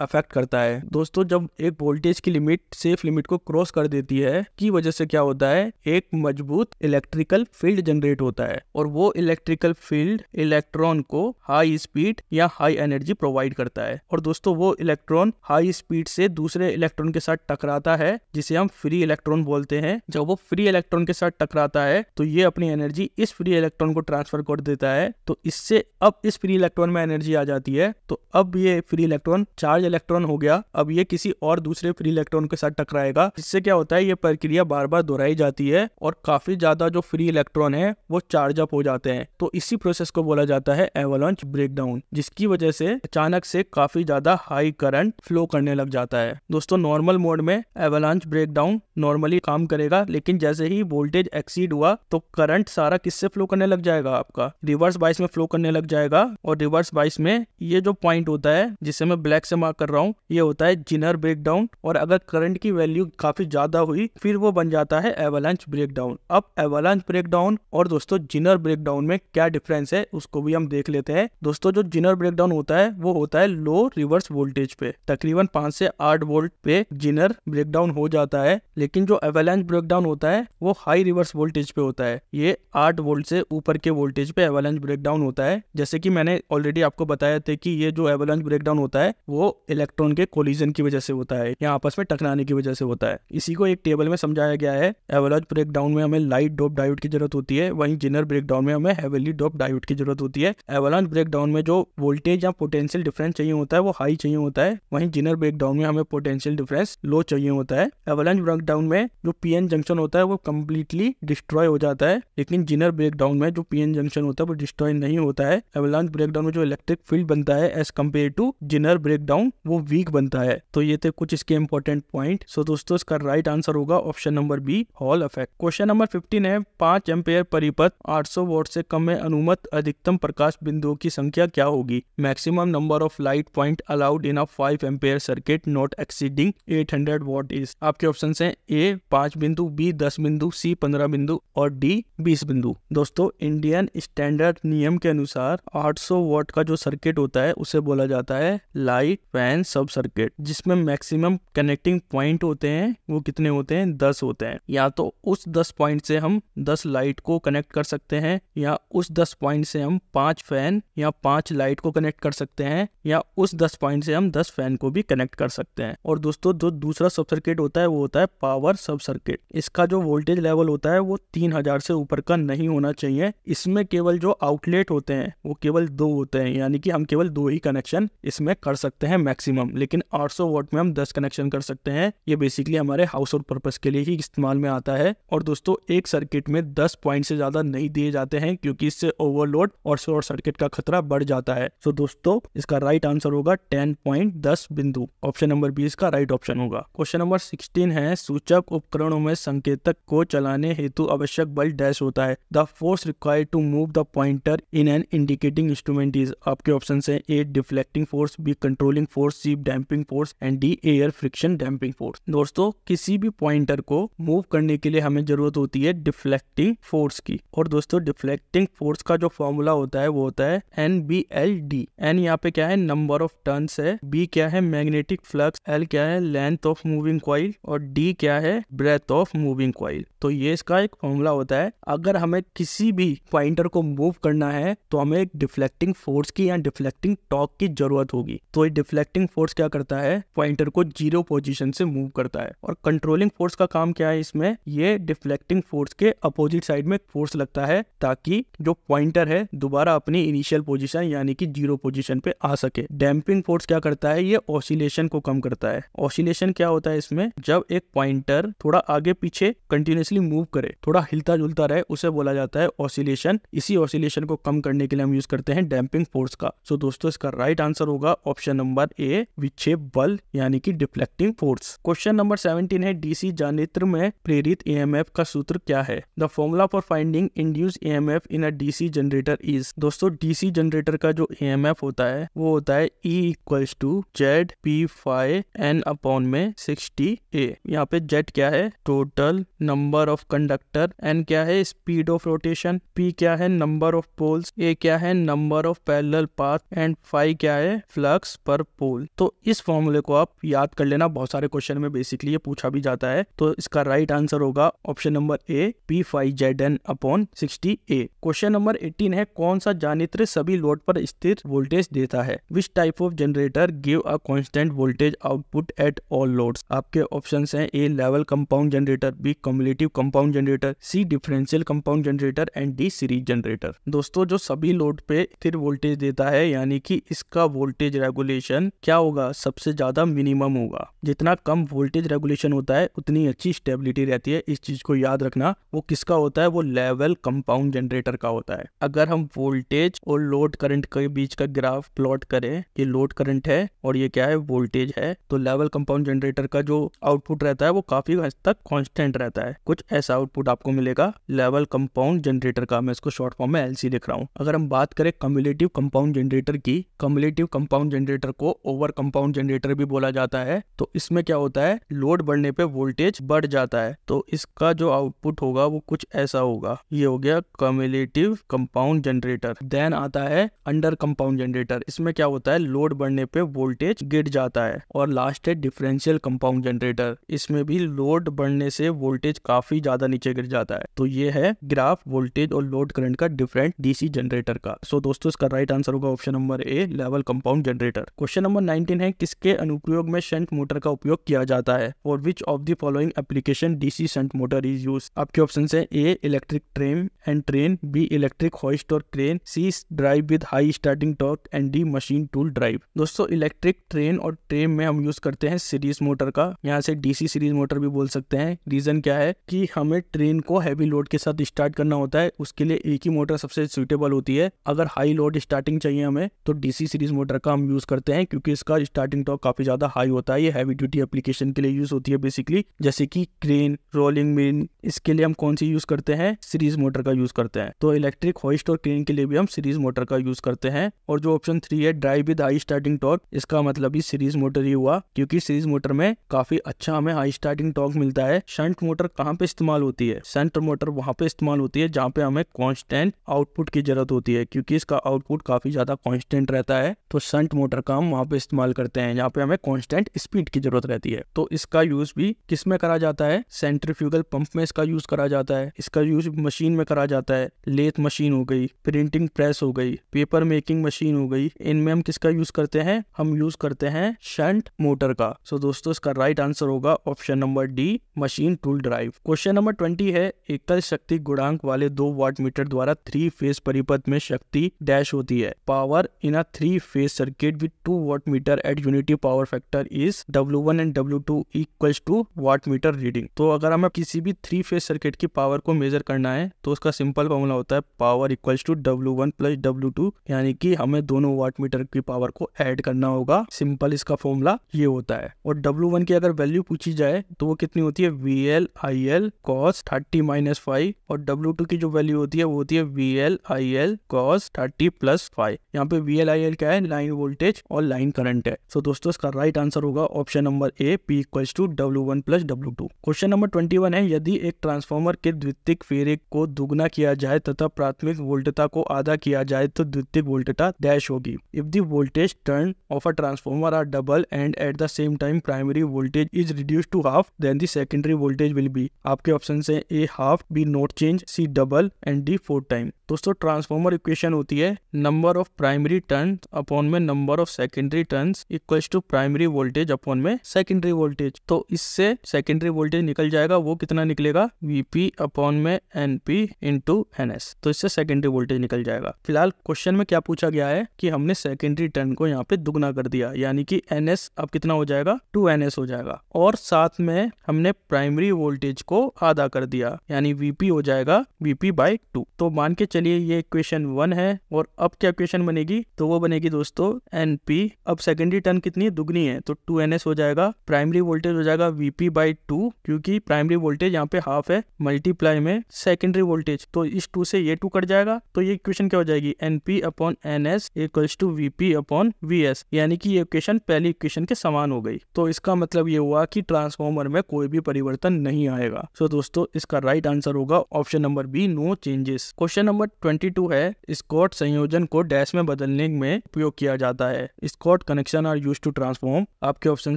S1: अफेक्ट करता है दोस्तों जब एक वोल्टेज की लिमिट सेफ लिमिट को क्रॉस कर देती है की वजह से क्या होता है एक मजबूत इलेक्ट्रिकल फील्ड जनरेट होता है और वो इलेक्ट्रिकल फील्ड इलेक्ट्रॉन को हाई स्पीड या हाई एनर्जी प्रोवाइड करता है और दोस्तों वो इलेक्ट्रॉन हाई स्पीड से दूसरे इलेक्ट्रॉन के साथ टकराता है जिसे हम फ्री इलेक्ट्रॉन बोलते हैं जब वो फ्री इलेक्ट्रॉन के साथ टकराता है तो ये अपनी एनर्जी इस फ्री इलेक्ट्रॉन को ट्रांसफर कर देता है तो इससे अब इस फ्री इलेक्ट्रॉन में एनर्जी आ जाती है तो अब ये फ्री इलेक्ट्रॉन चार्ज इलेक्ट्रॉन हो गया अब ये किसी और दूसरे फ्री इलेक्ट्रॉन के साथ टकराएगा जिससे क्या होता है ये प्रक्रिया बार बार दोहराई जाती है और काफी ज्यादा जो फ्री इलेक्ट्रॉन है वो चार्ज अप हो जाते हैं तो इसी प्रोसेस को बोला जाता है एवोलॉन्च ब्रेकडाउन जिसकी वजह से अचानक से काफी ज्यादा हाई करंट फ्लो करने लग जाता है दोस्तों नॉर्मल मोड में एवोलॉन्च ब्रेकडाउन नॉर्मली काम करेगा लेकिन जैसे ही वोल्टेज एक्सीड हुआ तो करंट सारा किससे फ्लो करने लग जाएगा आपका रिवर्स बाइस में फ्लो करने लग जाएगा और रिवर्स बाइस में ये जो पॉइंट होता है जिसे मैं ब्लैक से मार्क कर रहा हूँ ये होता है जिनर ब्रेकडाउन और अगर करंट की वैल्यू काफी ज्यादा हुई फिर वो बन जाता है एवलांच ब्रेकडाउन अब एवलांच ब्रेकडाउन और दोस्तों जिनर ब्रेकडाउन में क्या डिफरेंस है उसको भी हम देख लेते हैं दोस्तों जो जिनर ब्रेकडाउन होता है वो होता है लो रिवर्स वोल्टेज पे तकरीबन पांच से आठ वोल्ट पे जिनर ब्रेकडाउन हो जाता है लेकिन जो एवेलेंस ब्रेकडाउन होता है वो हाई रिवर्स वोल्टेज पे होता है ये आठ वोल्ट से ऊपर के वोल्टेज पे एवेलेंस ब्रेकडाउन होता है जैसे कि मैंने ऑलरेडी आपको बताया था कि ये ये जो एवलंच ब्रेकडाउन होता है वो इलेक्ट्रॉन के कोलिजन की वजह से होता है या आपस में टकराने की वजह से होता है इसी को एक टेबल में समझाया गया है एवलंच ब्रेकडाउन में हमें लाइट डोप डायोड की जरूरत होती है वहीं जिनर ब्रेकडाउन में हमें हेवली डोप डायोड की जरूरत होती है एवलंच ब्रेकडाउन में जो वोल्टेज या पोटेंशियल डिफरेंस चाहिए होता है वो हाई चाहिए होता है वहीं जिनर ब्रेकडाउन में हमें पोटेंशियल डिफरेंस लो चाहिए होता है एवलंच ब्रेकडाउन में जो पीएन जंक्शन होता है वो कम्प्लीटली डिस्ट्रॉय हो जाता है लेकिन जिनर ब्रेकडाउन में जो पीएन जंक्शन होता है वो डिस्ट्रॉय नहीं होता है एवलंच ब्रेकडाउन में जो इलेक्ट्रिक फील्ड बनता है as compare to zener breakdown वो वीक बनता है तो ये थे कुछ इसके इम्पोर्टेंट पॉइंट सो दोस्तों इसका राइट आंसर होगा option number B Hall effect question number fifteen है पांच एम्पेयर परिपथ आठ सौ वोट से कम में अनुमत अधिकतम प्रकाश बिंदुओं की संख्या क्या होगी maximum number of light point allowed in a five ampere circuit not exceeding eight hundred watt is आपके ऑप्शन है ए पांच बिंदु बी दस बिंदु सी पंद्रह बिंदु और डी बीस बिंदु दोस्तों इंडियन स्टैंडर्ड नियम के अनुसार आठ सौ वॉट का जो सर्किट होता है उस उसे बोला जाता है लाइट फैन सब सर्किट जिसमें मैक्सिमम कनेक्टिंग पॉइंट होते हैं वो कितने होते हैं दस होते हैं या तो उस दस पॉइंट से हम दस लाइट को कनेक्ट कर सकते हैं या उस दस पॉइंट से हम पांच फैन या पांच लाइट को कनेक्ट कर सकते हैं या उस दस पॉइंट से हम दस फैन को भी कनेक्ट कर सकते हैं और दोस्तों जो दूसरा सब सर्किट होता है वो होता है पावर सब सर्किट इसका जो वोल्टेज लेवल होता है वो तीन हजार से ऊपर का नहीं होना चाहिए इसमें केवल जो आउटलेट होते हैं वो केवल दो होते हैं यानी कि हम केवल दो ही भी कनेक्शन इसमें कर सकते हैं मैक्सिमम लेकिन 800 वोट में हम 10 कनेक्शन कर सकते हैं ये बेसिकली हमारे हाउस होल्ड पर्पज के लिए ही इस्तेमाल में आता है और दोस्तों एक सर्किट में 10 पॉइंट से ज्यादा नहीं दिए जाते हैं क्योंकि इससे ओवरलोड और शॉर्ट सर्किट का खतरा बढ़ जाता है तो दोस्तों इसका राइट आंसर होगा टेन पॉइंट दस बिंदु ऑप्शन नंबर बीस का राइट ऑप्शन होगा क्वेश्चन नंबर सिक्सटीन है सूचक उपकरणों में संकेतक को चलाने हेतु आवश्यक बल डैश होता है the force required to move the pointer in an indicating instrument is आपके ऑप्शन है A deflecting force B controlling force C damping force and D air friction damping force दोस्तों किसी भी पॉइंटर को मूव करने के लिए हमें जरूरत होती है डिफ्लेक्टिंग फोर्स की और दोस्तों डिफ्लेक्टिंग फोर्स का जो फॉर्मूला होता है वो होता है N B L D N यहाँ पे क्या है नंबर ऑफ टर्न है बी क्या है मैग्नेटिक फ्लक्स एल क्या है लेंथ ऑफ मूविंग क्वाइल और डी क्या है ब्रेथ ऑफ मूविंग क्वाइल तो ये इसका एक फॉर्मूला होता है अगर हमें किसी भी पॉइंटर को मूव करना है तो हमें एक डिफ्लेक्टिंग फोर्स की या डिफ्लेक्टिंग टॉप टॉर्क की जरूरत होगी तो ये डिफ्लेक्टिंग फोर्स क्या करता है पॉइंटर को जीरो पोजीशन से मूव करता है और कंट्रोलिंग फोर्स का काम क्या है इसमें ये डिफ्लेक्टिंग फोर्स के अपोजिट साइड में फोर्स लगता है ताकि जो पॉइंटर है दोबारा अपनी इनिशियल पोजिशन यानी कि जीरो पोजिशन पे आ सके डैम्पिंग फोर्स क्या करता है ये ऑसिलेशन को कम करता है ऑसिलेशन क्या होता है इसमें जब एक पॉइंटर थोड़ा आगे पीछे कंटिन्यूसली मूव करे थोड़ा हिलता जुलता रहे उसे बोला जाता है ऑसिलेशन इसी ऑसिलेशन को कम करने के लिए हम यूज करते हैं डैम्पिंग फोर्स का सो so, दोस्तों इसका राइट आंसर होगा ऑप्शन नंबर ए विक्षेप बल यानी कि deflecting force question number seventeen है डीसी जानित्र में प्रेरित ईएमएफ का सूत्र क्या है the formula for finding induce EMF in a DC generator is दोस्तों डीसी जनरेटर का जो ईएमएफ होता है वो होता है E equals to Z P five N upon में सिक्सटी ए यहाँ पे जेड क्या है total number of conductor N क्या है स्पीड ऑफ रोटेशन पी क्या है नंबर ऑफ पोल्स ए क्या है number of parallel path and phi क्या है फ्लक्स पर पोल तो इस फॉर्मूले को आप याद कर लेना बहुत सारे क्वेश्चन में बेसिकली ये पूछा भी जाता है तो इसका राइट आंसर होगा option number A P five Z N upon sixty A question number eighteen है कौन सा जानित्र सभी लोड पर स्थिर वोल्टेज देता है which type of generator give a constant voltage output at all load आपके ऑप्शन है A level compound generator B cumulative compound generator C differential compound generator and D series generator दोस्तों जो सभी load पे स्थिर voltage देता है यानी कि इसका वोल्टेज रेगुलेशन क्या होगा सबसे ज़्यादा मिनिमम होगा जितना कम वोल्टेज रेगुलेशन होता है उतनी अच्छी स्टेबिलिटी रहती है इस चीज़ को याद रखना वो किसका होता है वो लेवल कंपाउंड जनरेटर का होता है अगर हम वोल्टेज और लोड करंट के बीच का ग्राफ प्लॉट करें ये लोड करंट है और ये क्या है वोल्टेज है तो लेवल कंपाउंड जनरेटर का जो आउटपुट रहता है वो काफी हद तक कॉन्स्टेंट रहता है कुछ ऐसा आउटपुट आपको मिलेगा लेवल कंपाउंड जनरेटर का मैं इसको शॉर्ट फॉर्म में एलसी लिख रहा हूँ अगर हम बात करें कम्युलेटिव कंपाउंड जनरेटर की कम्युलेटिव कंपाउंड जनरेटर को ओवर कंपाउंड जनरेटर भी बोला जाता है तो इसमें क्या होता है लोड बढ़ने पे वोल्टेज बढ़ जाता है तो इसका जो आउटपुट होगा वो कुछ ऐसा होगा ये हो गया कम्युलेटिव कंपाउंड जनरेटर देन आता है अंडर कंपाउंड जनरेटर इसमें क्या होता है लोड बढ़ने पे वोल्टेज गिर जाता है और लास्ट है डिफरेंशियल कंपाउंड जनरेटर इसमें भी लोड बढ़ने से वोल्टेज काफी ज्यादा नीचे गिर जाता है तो ये है ग्राफ वोल्टेज और लोड करंट का डिफरेंट डीसी जनरेटर का सो so, दोस्तों इसका राइट आंसर होगा option number A level compound generator question number nineteen है किसके अनुप्रयोग में शंट मोटर का उपयोग किया जाता है for which of the following application DC shunt motor is use आपके ऑप्शन है A electric train and train B electric hoist और crane C drive with high starting torque and D machine tool drive दोस्तों electric train और train में हम use करते हैं series motor का यहाँ से डीसी सीरीज मोटर भी बोल सकते हैं रीजन क्या है कि हमें ट्रेन को हैवी लोड के साथ स्टार्ट करना होता है उसके लिए एक ही मोटर सबसे सुटेबल होती है अगर हाई लोड स्टार्टिंग चाहिए हमें तो डीसी एसी सीरीज़ मोटर का हम यूज़ करते हैं क्योंकि इसका स्टार्टिंग टॉक काफ़ी ज़्यादा हाई होता है ये हैवी ड्यूटी एप्लीकेशन के लिए यूज़ होती है बेसिकली जैसे कि क्रेन रोलिंग मिल इसके लिए हम कौन सी यूज़ करते हैं सीरीज मोटर का यूज़ करते हैं तो इलेक्ट्रिक होइस्ट और क्रेन के लिए भी हम सीरीज मोटर का यूज़ करते हैं और जो ऑप्शन थ्री है drive with high starting torque इसका मतलब ही सीरीज मोटर ही हुआ क्योंकि सीरीज मोटर में काफ़ी अच्छा हमें हाई स्टार्टिंग टॉक मिलता है शंट मोटर कहाँ पे इस्तेमाल होती है सेंटर मोटर वहाँ पे इस्तेमाल होती है जहाँ पे हमें कॉन्स्टेंट आउटपुट की जरूरत होती है क्योंकि इसका आउटपुट काफ़ी ज़्यादा कॉन्स्टेंट रहता है रहता है तो संट मोटर का हम वहाँ पे इस्तेमाल करते हैं जहाँ पे हमें कॉन्स्टेंट स्पीड की जरूरत रहती है तो इसका यूज भी किस में करा जाता है सेंट्रीफ्यूगल पंप में इसका यूज करा जाता है इसका यूज मशीन में करा जाता है लेथ मशीन हो गई प्रिंटिंग प्रेस हो गई पेपर मेकिंग मशीन हो गई इनमें हम किसका यूज करते हैं हम यूज करते हैं शंट मोटर का सो so, दोस्तों इसका राइट आंसर होगा option number D machine tool drive question number twenty है एकल शक्ति गुणांक वाले दो वाट मीटर द्वारा थ्री फेज परिपथ में शक्ति डैश होती है power in a circuit with two watt meter at unity power factor is W one and W two equal to watt meter reading तो अगर हमें किसी भी थ्री फेज सर्किट की पावर को मेजर करना है तो उसका सिंपल फॉर्मूला होता है power equal to W one plus W two यानी कि हमें दोनों वाट मीटर की पावर को एड करना होगा सिंपल इसका फॉर्मूला ये होता है और डब्ल्यू वन की अगर वैल्यू पूछी जाए तो वो कितनी होती है V L I L cos thirty minus five और डब्ल्यू टू की जो वैल्यू होती है वो होती है V L I L cos thirty plus five यहाँ पे वी एल आई आई क्या है लाइन वोल्टेज और लाइन करंट है सो so, दोस्तों इसका राइट आंसर होगा option number A P equal to W one plus W two question number twenty one है यदि एक ट्रांसफॉर्मर के द्वितीय फेरे को दुगना किया जाए तथा प्राथमिक वोल्टता को आधा किया जाए तो द्वितीय वोल्टता डैश होगी if the voltage turn of a transformer are double and at the same time primary voltage is reduce to half then the secondary voltage will be आपके ऑप्शन है A half B not change C double and D four time दोस्तों transformer equation होती है number of primary turn length upon में number of secondary turns equals to primary voltage upon में secondary voltage तो इससे secondary voltage निकल जाएगा वो कितना निकलेगा वीपी अपॉन में NP P into N S तो इससे सेकेंडरी वोल्टेज निकल जाएगा फिलहाल क्वेश्चन में क्या पूछा गया है कि हमने सेकेंडरी टर्न को यहाँ पे दुगना कर दिया यानी कि एन एस अब कितना हो जाएगा टू एन एस हो जाएगा और साथ में हमने प्राइमरी वोल्टेज को आधा कर दिया यानी वीपी हो जाएगा वीपी बाई टू तो मान के चलिए ये इक्वेशन वन है और अब क्या इक्वेशन बनेगी तो वो बनेगी दोस्तों एन पी अब सेकेंडरी टर्न कितनी दुगनी है तो टू एन एस हो जाएगा प्राइमरी वोल्टेज हो जाएगा वीपी बाई टू क्योंकि प्राइमरी वोल्टेज यहाँ पे हाफ है मल्टीप्लाई में सेकेंडरी वोल्टेज तो इस टू से ये टू कट जाएगा तो ये इक्वेशन क्या हो जाएगी N P upon N S equals to V P upon V S यानी कि ये इक्वेशन पहली इक्वेशन के समान हो गई तो इसका मतलब ये हुआ कि ट्रांसफॉर्मर में कोई भी परिवर्तन नहीं आएगा सो so दोस्तों इसका राइट right आंसर होगा option number B no changes question number twenty two है स्कॉट संयोजन को डैश में बदलने में में उपयोग किया जाता है Scott connection are use to transform आपके ऑप्शन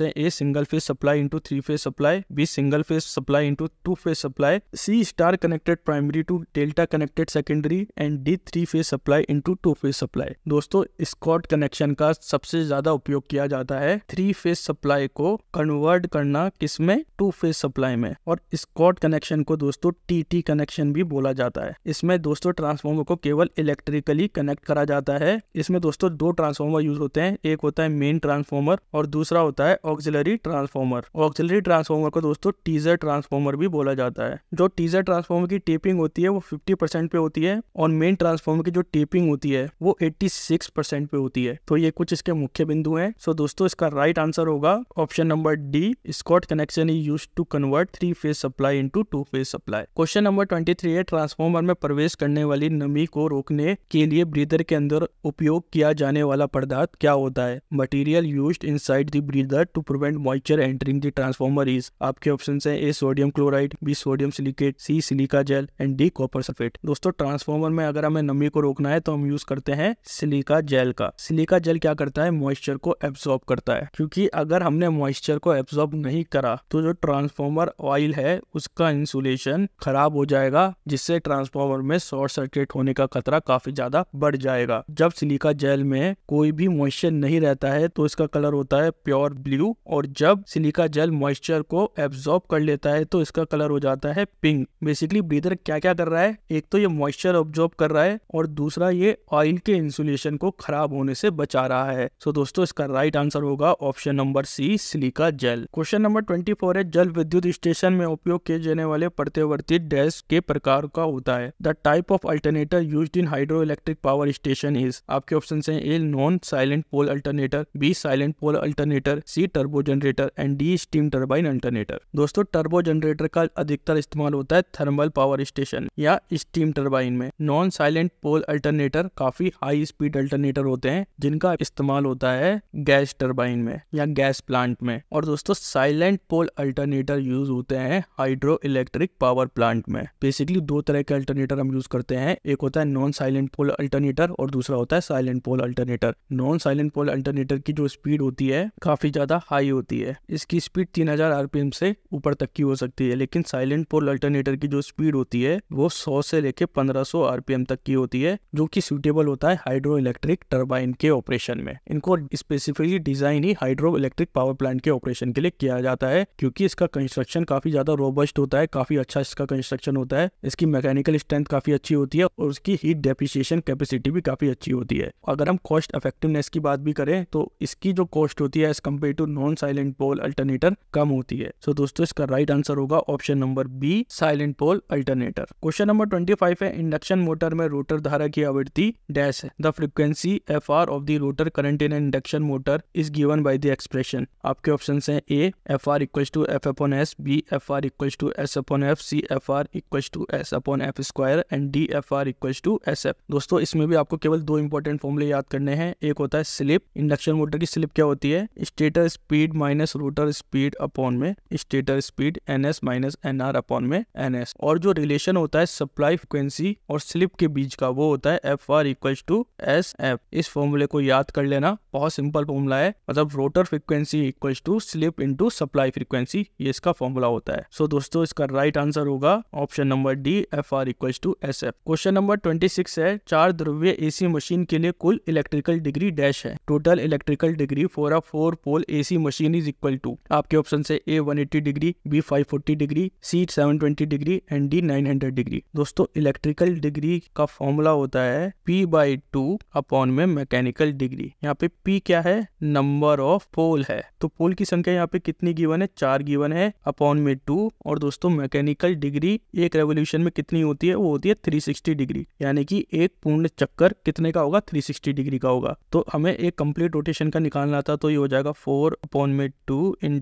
S1: है A single phase supply into three phase supply B single phase supply into two phase supply C star connected primary to delta connected secondary and D three phase supply into two phase supply दोस्तों Scott connection का सबसे ज्यादा उपयोग किया जाता है three phase supply को convert करना किसमें टू फेज सप्लाई में और स्कॉट कनेक्शन को दोस्तों टी टी कनेक्शन भी बोला जाता है इसमें दोस्तों ट्रांसफॉर्मर को केवल इलेक्ट्रिकली कनेक्ट करा जाता है इसमें दोस्तों दोस्तों दो ट्रांसफॉर्मर यूज होते हैं एक होता है मेन ट्रांसफॉर्मर और दूसरा होता है ऑक्सिलरी ट्रांसफॉर्मर ऑक्सिलरी ट्रांसफॉर्मर को दोस्तों टीजर ट्रांसफॉर्मर भी बोला जाता है जो टीजर ट्रांसफॉर्मर की टेपिंग होती है वो फिफ्टी परसेंट पे होती है और मेन ट्रांसफॉर्मर की जो टेपिंग होती है वो एट्टी सिक्स परसेंट पे होती है तो ये कुछ इसके मुख्य बिंदु है सो दोस्तों इसका राइट आंसर होगा option number D Scott connection is use to convert three phase supply into two phase supply question number twenty three है ट्रांसफॉर्मर में प्रवेश करने वाली नमी को रोकने के लिए ब्रीदर के अंदर उपयोग किया किया जाने वाला पदार्थ क्या होता है material used inside the breather to prevent moisture entering the transformer is आपके ऑप्शन है A sodium chloride B sodium silicate C silica gel and D copper sulphate दोस्तों ट्रांसफॉर्मर में अगर हमें नमी को रोकना है तो हम यूज करते हैं सिलिका जेल का सिलिका जेल क्या करता है मॉइस्चर को एब्सॉर्ब करता है क्योंकि अगर हमने मॉइस्चर को एब्सॉर्ब नहीं करा तो जो ट्रांसफॉर्मर ऑयल है उसका इंसुलेशन खराब हो जाएगा जिससे ट्रांसफॉर्मर में शॉर्ट सर्किट होने का खतरा काफी ज्यादा बढ़ जाएगा जब सिलिका जेल सेल में कोई भी मॉइस्चर नहीं रहता है तो इसका कलर होता है प्योर ब्लू और जब सिलिका जेल मॉइस्चर को एब्जॉर्ब कर लेता है तो इसका कलर हो जाता है पिंक बेसिकली ब्रीदर क्या क्या कर रहा है एक तो ये मॉइस्चर ऑब्जॉर्ब कर रहा है और दूसरा ये ऑयल के इंसुलेशन को खराब होने से बचा रहा है सो so, दोस्तों इसका राइट आंसर होगा option number C silica gel question number twenty four है जल विद्युत स्टेशन में उपयोग किए जाने वाले प्रत्यवर्ती डेस्क के प्रकार का होता है the type of alternator use in hydro electric power station is आपके ऑप्शन ऑप्शंस हैं A non salient pole alternator B salient pole alternator C turbo generator and D steam turbine alternator दोस्तों turbo generator का अधिकतर इस्तेमाल होता है thermal power station या steam turbine में नॉन साइलेंट पोल अल्टरनेटर काफी हाई स्पीड अल्टरनेटर होते हैं जिनका इस्तेमाल होता है गैस टर्बाइन में या गैस प्लांट में और दोस्तों साइलेंट पोल अल्टरनेटर यूज होते हैं हाइड्रो इलेक्ट्रिक पावर प्लांट में बेसिकली दो तरह के अल्टरनेटर हम यूज करते हैं एक होता है नॉन साइलेंट पोल अल्टरनेटर और दूसरा होता है salient pole pole alternator non salient pole alternator की जो स्पीड होती है काफी ज्यादा हाई होती है इसकी स्पीड 3000 आरपीएम से ऊपर तक की हो सकती है लेकिन साइलेंट पोल अल्टरनेटर की जो स्पीड होती है वो 100 से लेके 1500 आरपीएम तक की होती है जो की सुटेबल होता है हाइड्रो इलेक्ट्रिक टर्बाइन के ऑपरेशन में इनको स्पेसिफिकली डिजाइन ही हाइड्रो इलेक्ट्रिक पावर प्लांट के ऑपरेशन के लिए किया जाता है क्योंकि इसका कंस्ट्रक्शन काफी ज्यादा रोबस्ट होता है काफी अच्छा इसका कंस्ट्रक्शन होता है इसकी मैकेनिकल स्ट्रेंथ काफी अच्छी होती है और उसकी हीट डेप्रिसिएशन कैपेसिटी भी काफी अच्छी होती है अगर हम कॉस्ट इफेक्टिवनेस की बात भी करें तो इसकी जो कॉस्ट होती है as compare to non salient pole alternator कम होती है सो so, दोस्तों इसका राइट right आंसर होगा option number B salient pole alternator question number twenty five है इंडक्शन मोटर में रोटर धारा की आवृत्ति डैश है the frequency F R of the rotor current in induction motor is given by the expression आपके option है A F R equal to F upon S B F R equal to S upon F C F R equal to S upon F square and D F R equal to S F दोस्तों इसमें भी आपको केवल दो important फॉर्मुले फॉर्मूले याद करने हैं एक होता है स्लिप इंडक्शन मोटर की स्लिप क्या होती है stator speed minus rotor speed upon में stator speed N S minus N R upon में एन एस और जो रिलेशन होता है सप्लाई फ्रिक्वेंसी और स्लिप के बीच का वो होता है F R equal to S F इस फॉर्मूले को याद कर लेना बहुत सिंपल फॉर्मूला है मतलब rotor frequency equal to slip into supply frequency ये इसका फॉर्मूला होता है सो so, दोस्तों इसका राइट right आंसर होगा option number D F R equal to S F question number twenty six है चार द्रव्य एसी मशीन के लिए कुल पोल इलेक्ट्रिकल डिग्री डैश है total electrical degree for a four pole A C machine is equal to आपके option से A one eighty degree B five forty degree C seven twenty degree and D nine hundred degree दोस्तों electrical degree का formula होता है P by two upon में mechanical degree यहाँ पे P क्या है नंबर ऑफ पोल है तो पोल की संख्या यहाँ पे कितनी गिवन है चार गिवन है अपॉन में टू और दोस्तों मैकेनिकल डिग्री एक रेवोल्यूशन में कितनी होती है वो होती है थ्री सिक्सटी डिग्री यानी कि एक पूर्ण चक्कर कितने का होगा थ्री सिक्सटी सिक्सटी डिग्री का होगा तो हमें एक कंप्लीट रोटेशन का निकालना था तो ये हो जाएगा फोर अपॉन में टू